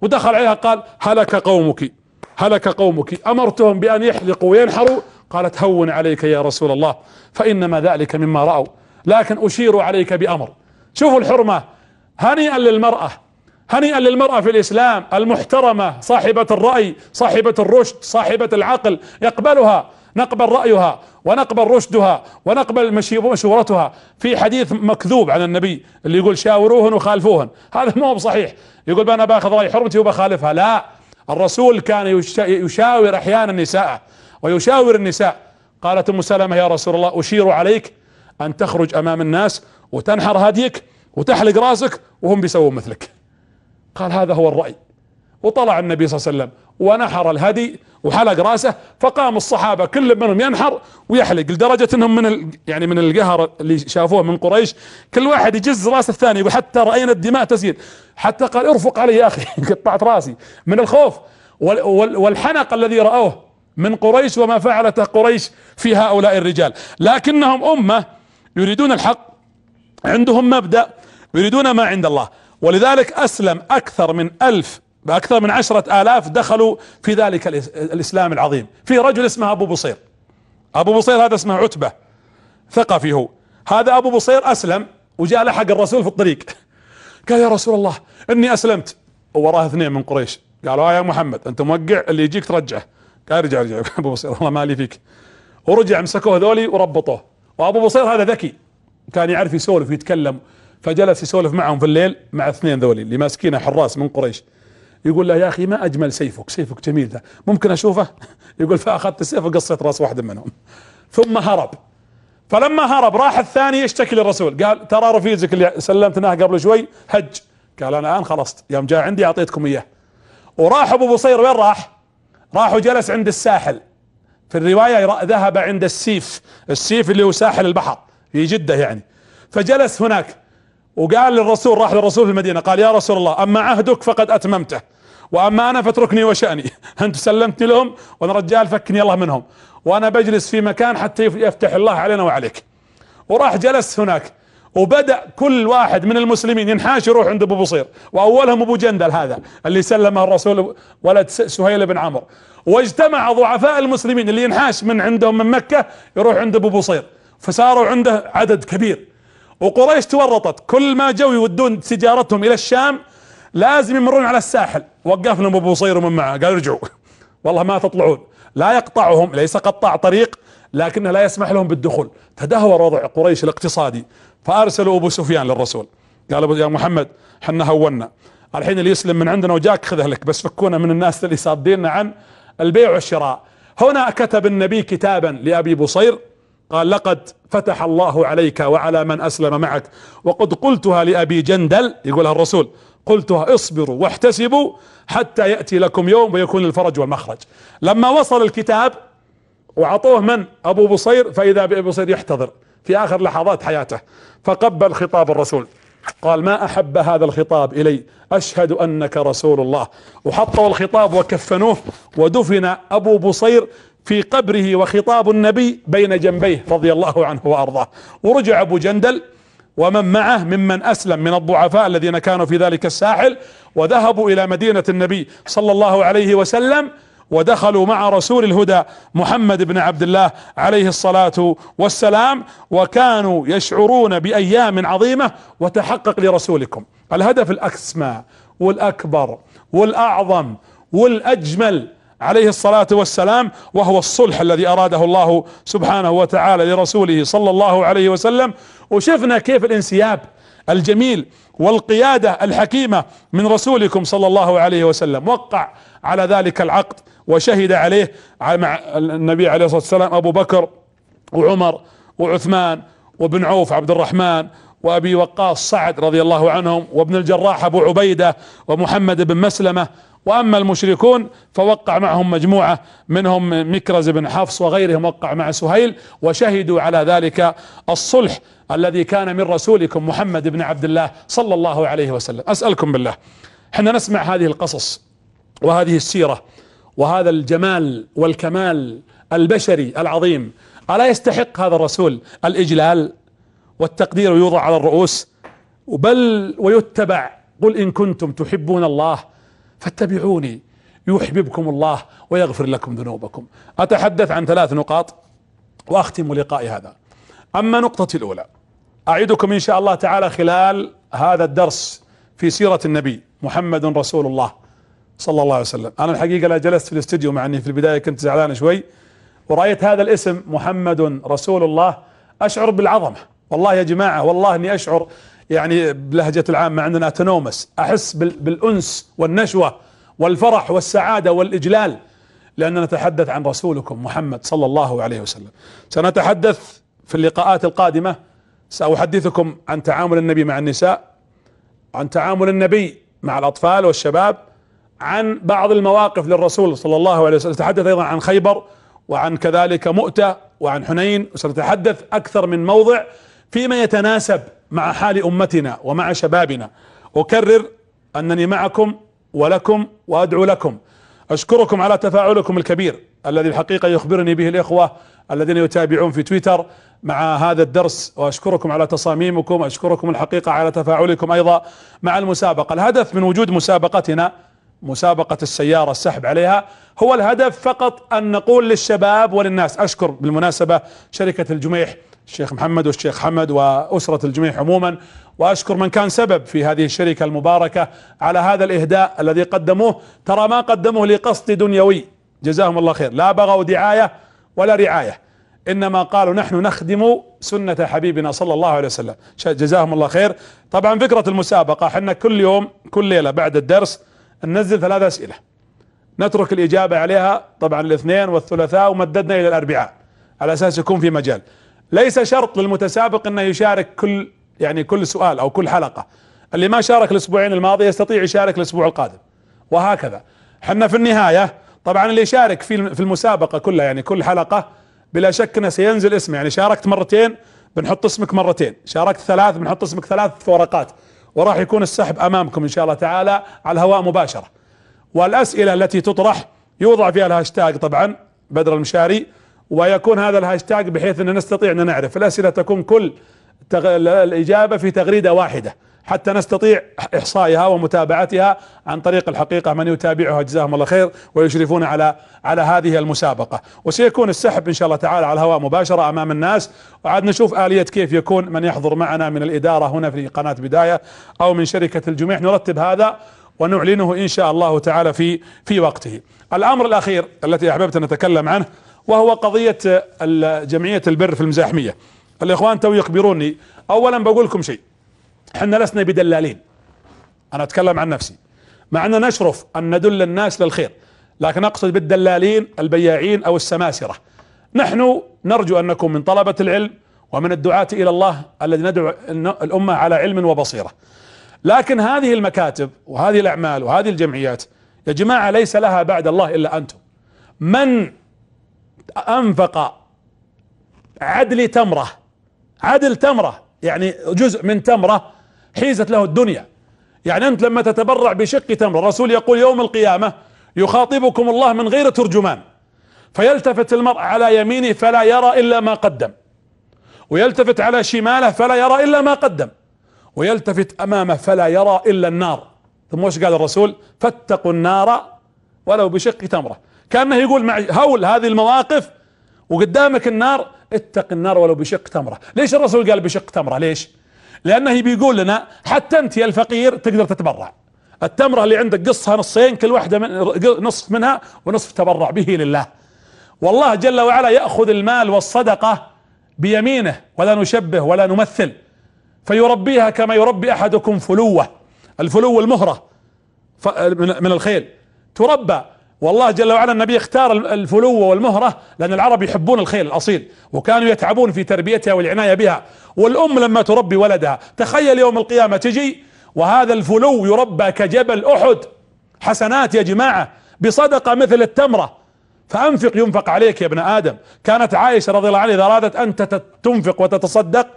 ودخل عليها قال هلك قومك هلك قومك امرتهم بان يحلقوا وينحروا قالت هون عليك يا رسول الله فانما ذلك مما راوا لكن اشير عليك بامر شوفوا الحرمة هنيئا للمرأة هنيئا للمرأة في الإسلام المحترمة صاحبة الرأي صاحبة الرشد صاحبة العقل يقبلها نقبل رأيها ونقبل رشدها ونقبل مشورتها في حديث مكذوب عن النبي اللي يقول شاوروهن وخالفوهن *laughs* هذا ما هو بصحيح يقول انا باخذ رأي حرمتي وبخالفها لا الرسول كان يشاور احيانا نساءه ويشاور النساء قالت ام سلمه يا رسول الله اشير عليك ان تخرج امام الناس وتنحر هديك وتحلق راسك وهم بيسوون مثلك قال هذا هو الرأي وطلع النبي صلى الله عليه وسلم ونحر الهدي وحلق راسه فقام الصحابة كل منهم ينحر ويحلق لدرجة انهم من يعني من القهر اللي شافوه من قريش كل واحد يجز راس الثاني يقول حتى رأينا الدماء تسيل حتى قال ارفق علي يا اخي *laughs* قطعت راسي من الخوف والحنق الذي رأوه من قريش وما فعلته قريش في هؤلاء الرجال لكنهم امة يريدون الحق عندهم مبدأ يريدون ما عند الله ولذلك اسلم اكثر من الف باكثر من عشرة الاف دخلوا في ذلك الاسلام العظيم في رجل اسمه ابو بصير ابو بصير هذا اسمه عتبة ثقفي هو هذا ابو بصير اسلم وجاء لحق الرسول في الطريق قال يا رسول الله اني اسلمت وراه اثنين من قريش قالوا آه يا محمد انت موقع اللي يجيك ترجعه قال ارجع ارجع ابو بصير والله مالي فيك ورجع مسكوه ذولي وربطوه وابو بصير هذا ذكي كان يعرف يسولف ويتكلم فجلس يسولف معهم في الليل مع اثنين ذولي اللي ماسكينه حراس من قريش يقول له يا اخي ما اجمل سيفك سيفك جميل ذا ممكن اشوفه *laughs* يقول فاخذت السيف وقصيت راس واحد منهم ثم هرب فلما هرب راح الثاني يشتكي للرسول قال ترى رفيزك اللي سلمتناه قبل شوي هج قال انا الان خلصت يوم جاء عندي اعطيتكم اياه وراح ابو بصير وين راح؟ راح وجلس عند الساحل في الروايه ذهب عند السيف السيف اللي هو ساحل البحر في جده يعني فجلس هناك وقال للرسول راح للرسول في المدينة قال يا رسول الله أما عهدك فقد أتممته وأما أنا فاتركني وشأني *laughs* أنت سلمتني لهم وأنا رجال فكني الله منهم وأنا بجلس في مكان حتى يفتح الله علينا وعليك وراح جلس هناك وبدأ كل واحد من المسلمين ينحاش يروح عند ابو بصير واولهم ابو جندل هذا اللي سلمه الرسول ولد سهيل بن عمرو واجتمع ضعفاء المسلمين اللي ينحاش من عندهم من مكة يروح عند ابو بصير فصاروا عنده عدد كبير وقريش تورطت كل ما جو يودون تجارتهم الى الشام لازم يمرون على الساحل وقفنا ابو بصير ومن معه قال ارجعوا *laughs* والله ما تطلعون لا يقطعهم ليس قطاع طريق لكنه لا يسمح لهم بالدخول تدهور وضع قريش الاقتصادي فارسلوا ابو سفيان للرسول قال يا محمد حنا هونا الحين اللي يسلم من عندنا وجاك خذه لك بس فكونا من الناس اللي صاديننا عن البيع والشراء هنا كتب النبي كتابا لابي بصير قال لقد فتح الله عليك وعلى من اسلم معك وقد قلتها لابي جندل يقولها الرسول قلتها اصبروا واحتسبوا حتى ياتي لكم يوم ويكون الفرج والمخرج لما وصل الكتاب وعطوه من ابو بصير فاذا بابو بصير يحتضر في اخر لحظات حياته فقبل خطاب الرسول قال ما احب هذا الخطاب الي اشهد انك رسول الله وحطوا الخطاب وكفنوه ودفن ابو بصير في قبره وخطاب النبي بين جنبيه رضي الله عنه وارضاه ورجع ابو جندل ومن معه ممن اسلم من الضعفاء الذين كانوا في ذلك الساحل وذهبوا الى مدينه النبي صلى الله عليه وسلم ودخلوا مع رسول الهدى محمد بن عبد الله عليه الصلاه والسلام وكانوا يشعرون بايام عظيمه وتحقق لرسولكم الهدف الاكسمى والاكبر والاعظم والاجمل عليه الصلاة والسلام وهو الصلح الذي أراده الله سبحانه وتعالى لرسوله صلى الله عليه وسلم وشفنا كيف الانسياب الجميل والقيادة الحكيمة من رسولكم صلى الله عليه وسلم وقع على ذلك العقد وشهد عليه مع النبي عليه الصلاة والسلام أبو بكر وعمر وعثمان وابن عوف عبد الرحمن وابي وقاص سعد رضي الله عنهم وابن الجراح ابو عبيده ومحمد بن مسلمه واما المشركون فوقع معهم مجموعه منهم مكرز بن حفص وغيرهم وقع مع سهيل وشهدوا على ذلك الصلح الذي كان من رسولكم محمد بن عبد الله صلى الله عليه وسلم اسالكم بالله حنا نسمع هذه القصص وهذه السيره وهذا الجمال والكمال البشري العظيم الا يستحق هذا الرسول الاجلال والتقدير يوضع على الرؤوس بل ويتبع قل ان كنتم تحبون الله فاتبعوني يحببكم الله ويغفر لكم ذنوبكم أتحدث عن ثلاث نقاط وأختم لقائي هذا أما نقطتي الأولى أعدكم إن شاء الله تعالى خلال هذا الدرس في سيرة النبي محمد رسول الله صلى الله عليه وسلم أنا الحقيقة لا جلست في الاستديو مع أني في البداية كنت زعلان شوي ورأيت هذا الاسم محمد رسول الله أشعر بالعظمة والله يا جماعة والله أني أشعر يعني بلهجة العامة عندنا أتنومس أحس بالأنس والنشوة والفرح والسعادة والإجلال لأننا نتحدث عن رسولكم محمد صلى الله عليه وسلم سنتحدث في اللقاءات القادمة سأحدثكم عن تعامل النبي مع النساء عن تعامل النبي مع الأطفال والشباب عن بعض المواقف للرسول صلى الله عليه وسلم سنتحدث أيضا عن خيبر وعن كذلك مؤتة وعن حنين وسنتحدث أكثر من موضع فيما يتناسب مع حال امتنا ومع شبابنا اكرر انني معكم ولكم وادعو لكم اشكركم على تفاعلكم الكبير الذي الحقيقه يخبرني به الاخوه الذين يتابعون في تويتر مع هذا الدرس واشكركم على تصاميمكم واشكركم الحقيقه على تفاعلكم ايضا مع المسابقه، الهدف من وجود مسابقتنا مسابقه السياره السحب عليها هو الهدف فقط ان نقول للشباب وللناس اشكر بالمناسبه شركه الجميح الشيخ محمد والشيخ حمد وأسرة الجميع عموما وأشكر من كان سبب في هذه الشركة المباركة على هذا الإهداء الذي قدموه ترى ما قدموه لقصد دنيوي جزاهم الله خير لا بغوا دعاية ولا رعاية انما قالوا نحن نخدم سنة حبيبنا صلى الله عليه وسلم جزاهم الله خير طبعا فكرة المسابقة حنا كل يوم كل ليلة بعد الدرس ننزل ثلاث اسئلة نترك الاجابة عليها طبعا الاثنين والثلاثاء ومددنا الى الاربعاء على اساس يكون في مجال ليس شرط للمتسابق انه يشارك كل يعني كل سؤال او كل حلقه اللي ما شارك الاسبوعين الماضي يستطيع يشارك الاسبوع القادم وهكذا حنا في النهايه طبعا اللي يشارك في في المسابقه كلها يعني كل حلقه بلا شك انه سينزل اسمه يعني شاركت مرتين بنحط اسمك مرتين شاركت ثلاث بنحط اسمك ثلاث ورقات وراح يكون السحب امامكم ان شاء الله تعالى على الهواء مباشره والاسئله التي تطرح يوضع فيها الهاشتاج طبعا بدر المشاري ويكون هذا الهاشتاج بحيث ان نستطيع ان نعرف الاسئله تكون كل تغ... الاجابه في تغريده واحده حتى نستطيع احصائها ومتابعتها عن طريق الحقيقه من يتابعها جزاهم الله خير ويشرفون على على هذه المسابقه وسيكون السحب ان شاء الله تعالى على الهواء مباشره امام الناس وعاد نشوف اليه كيف يكون من يحضر معنا من الاداره هنا في قناه بدايه او من شركه الجميع نرتب هذا ونعلنه ان شاء الله تعالى في في وقته الامر الاخير التي احببت ان اتكلم عنه وهو قضية جمعية البر في المزاحمية الإخوان تو يخبروني أولا بقول لكم شيء احنا لسنا بدلالين أنا أتكلم عن نفسي مع أننا نشرف أن ندل الناس للخير لكن أقصد بالدلالين البياعين أو السماسرة نحن نرجو أن نكون من طلبة العلم ومن الدعاة إلى الله الذي ندعو الأمة على علم وبصيرة لكن هذه المكاتب وهذه الأعمال وهذه الجمعيات يا جماعة ليس لها بعد الله إلا أنتم من انفق عدل تمرة عدل تمرة يعني جزء من تمرة حيزت له الدنيا يعني انت لما تتبرع بشق تمرة الرسول يقول يوم القيامة يخاطبكم الله من غير ترجمان فيلتفت المرء على يمينه فلا يرى الا ما قدم ويلتفت على شماله فلا يرى الا ما قدم ويلتفت امامه فلا يرى الا النار ثم وش قال الرسول فاتقوا النار ولو بشق تمره كانه يقول معي هول هذه المواقف وقدامك النار اتق النار ولو بشق تمره ليش الرسول قال بشق تمره ليش لانه بيقول لنا حتى انت يا الفقير تقدر تتبرع التمرة اللي عندك قصها نصين كل واحدة من نصف منها ونصف تبرع به لله والله جل وعلا يأخذ المال والصدقة بيمينه ولا نشبه ولا نمثل فيربيها كما يربي أحدكم فلوة الفلو المهرة من الخيل تربى والله جل وعلا النبي اختار الفلو والمهرة لأن العرب يحبون الخيل الأصيل وكانوا يتعبون في تربيتها والعناية بها والأم لما تربي ولدها تخيل يوم القيامة تجي وهذا الفلو يربى كجبل أحد حسنات يا جماعة بصدقة مثل التمرة فأنفق ينفق عليك يا ابن آدم كانت عائشة رضي الله عنها إذا أرادت أن تنفق وتتصدق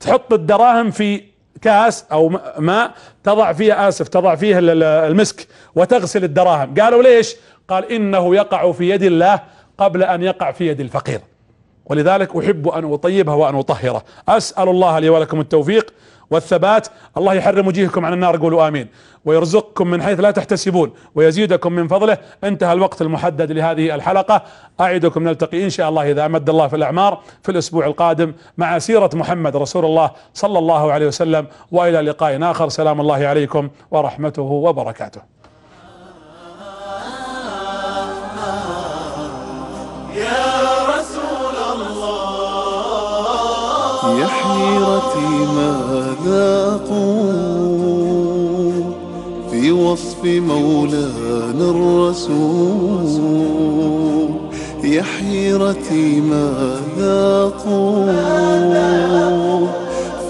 تحط الدراهم في كاس او ماء تضع فيها اسف تضع فيها المسك وتغسل الدراهم قالوا ليش قال انه يقع في يد الله قبل ان يقع في يد الفقير ولذلك احب ان اطيبها وان اطهره اسال الله لي ولكم التوفيق والثبات الله يحرم وجيهكم عن النار قولوا امين ويرزقكم من حيث لا تحتسبون ويزيدكم من فضله انتهى الوقت المحدد لهذه الحلقه اعدكم نلتقي ان شاء الله اذا امد الله في الاعمار في الاسبوع القادم مع سيره محمد رسول الله صلى الله عليه وسلم والى لقاء اخر سلام الله عليكم ورحمته وبركاته يا رسول الله يا حيرتي ما مصداقوا في وصف مولانا الرسول يا حيرتي ما ذاقوا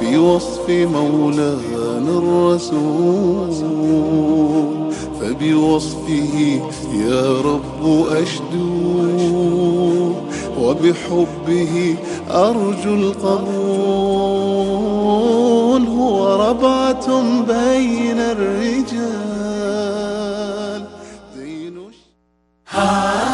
في وصف مولانا الرسول فبوصفه يا رب أشدو وبحبه أرجو القبول هو ربعة بين الرجال دين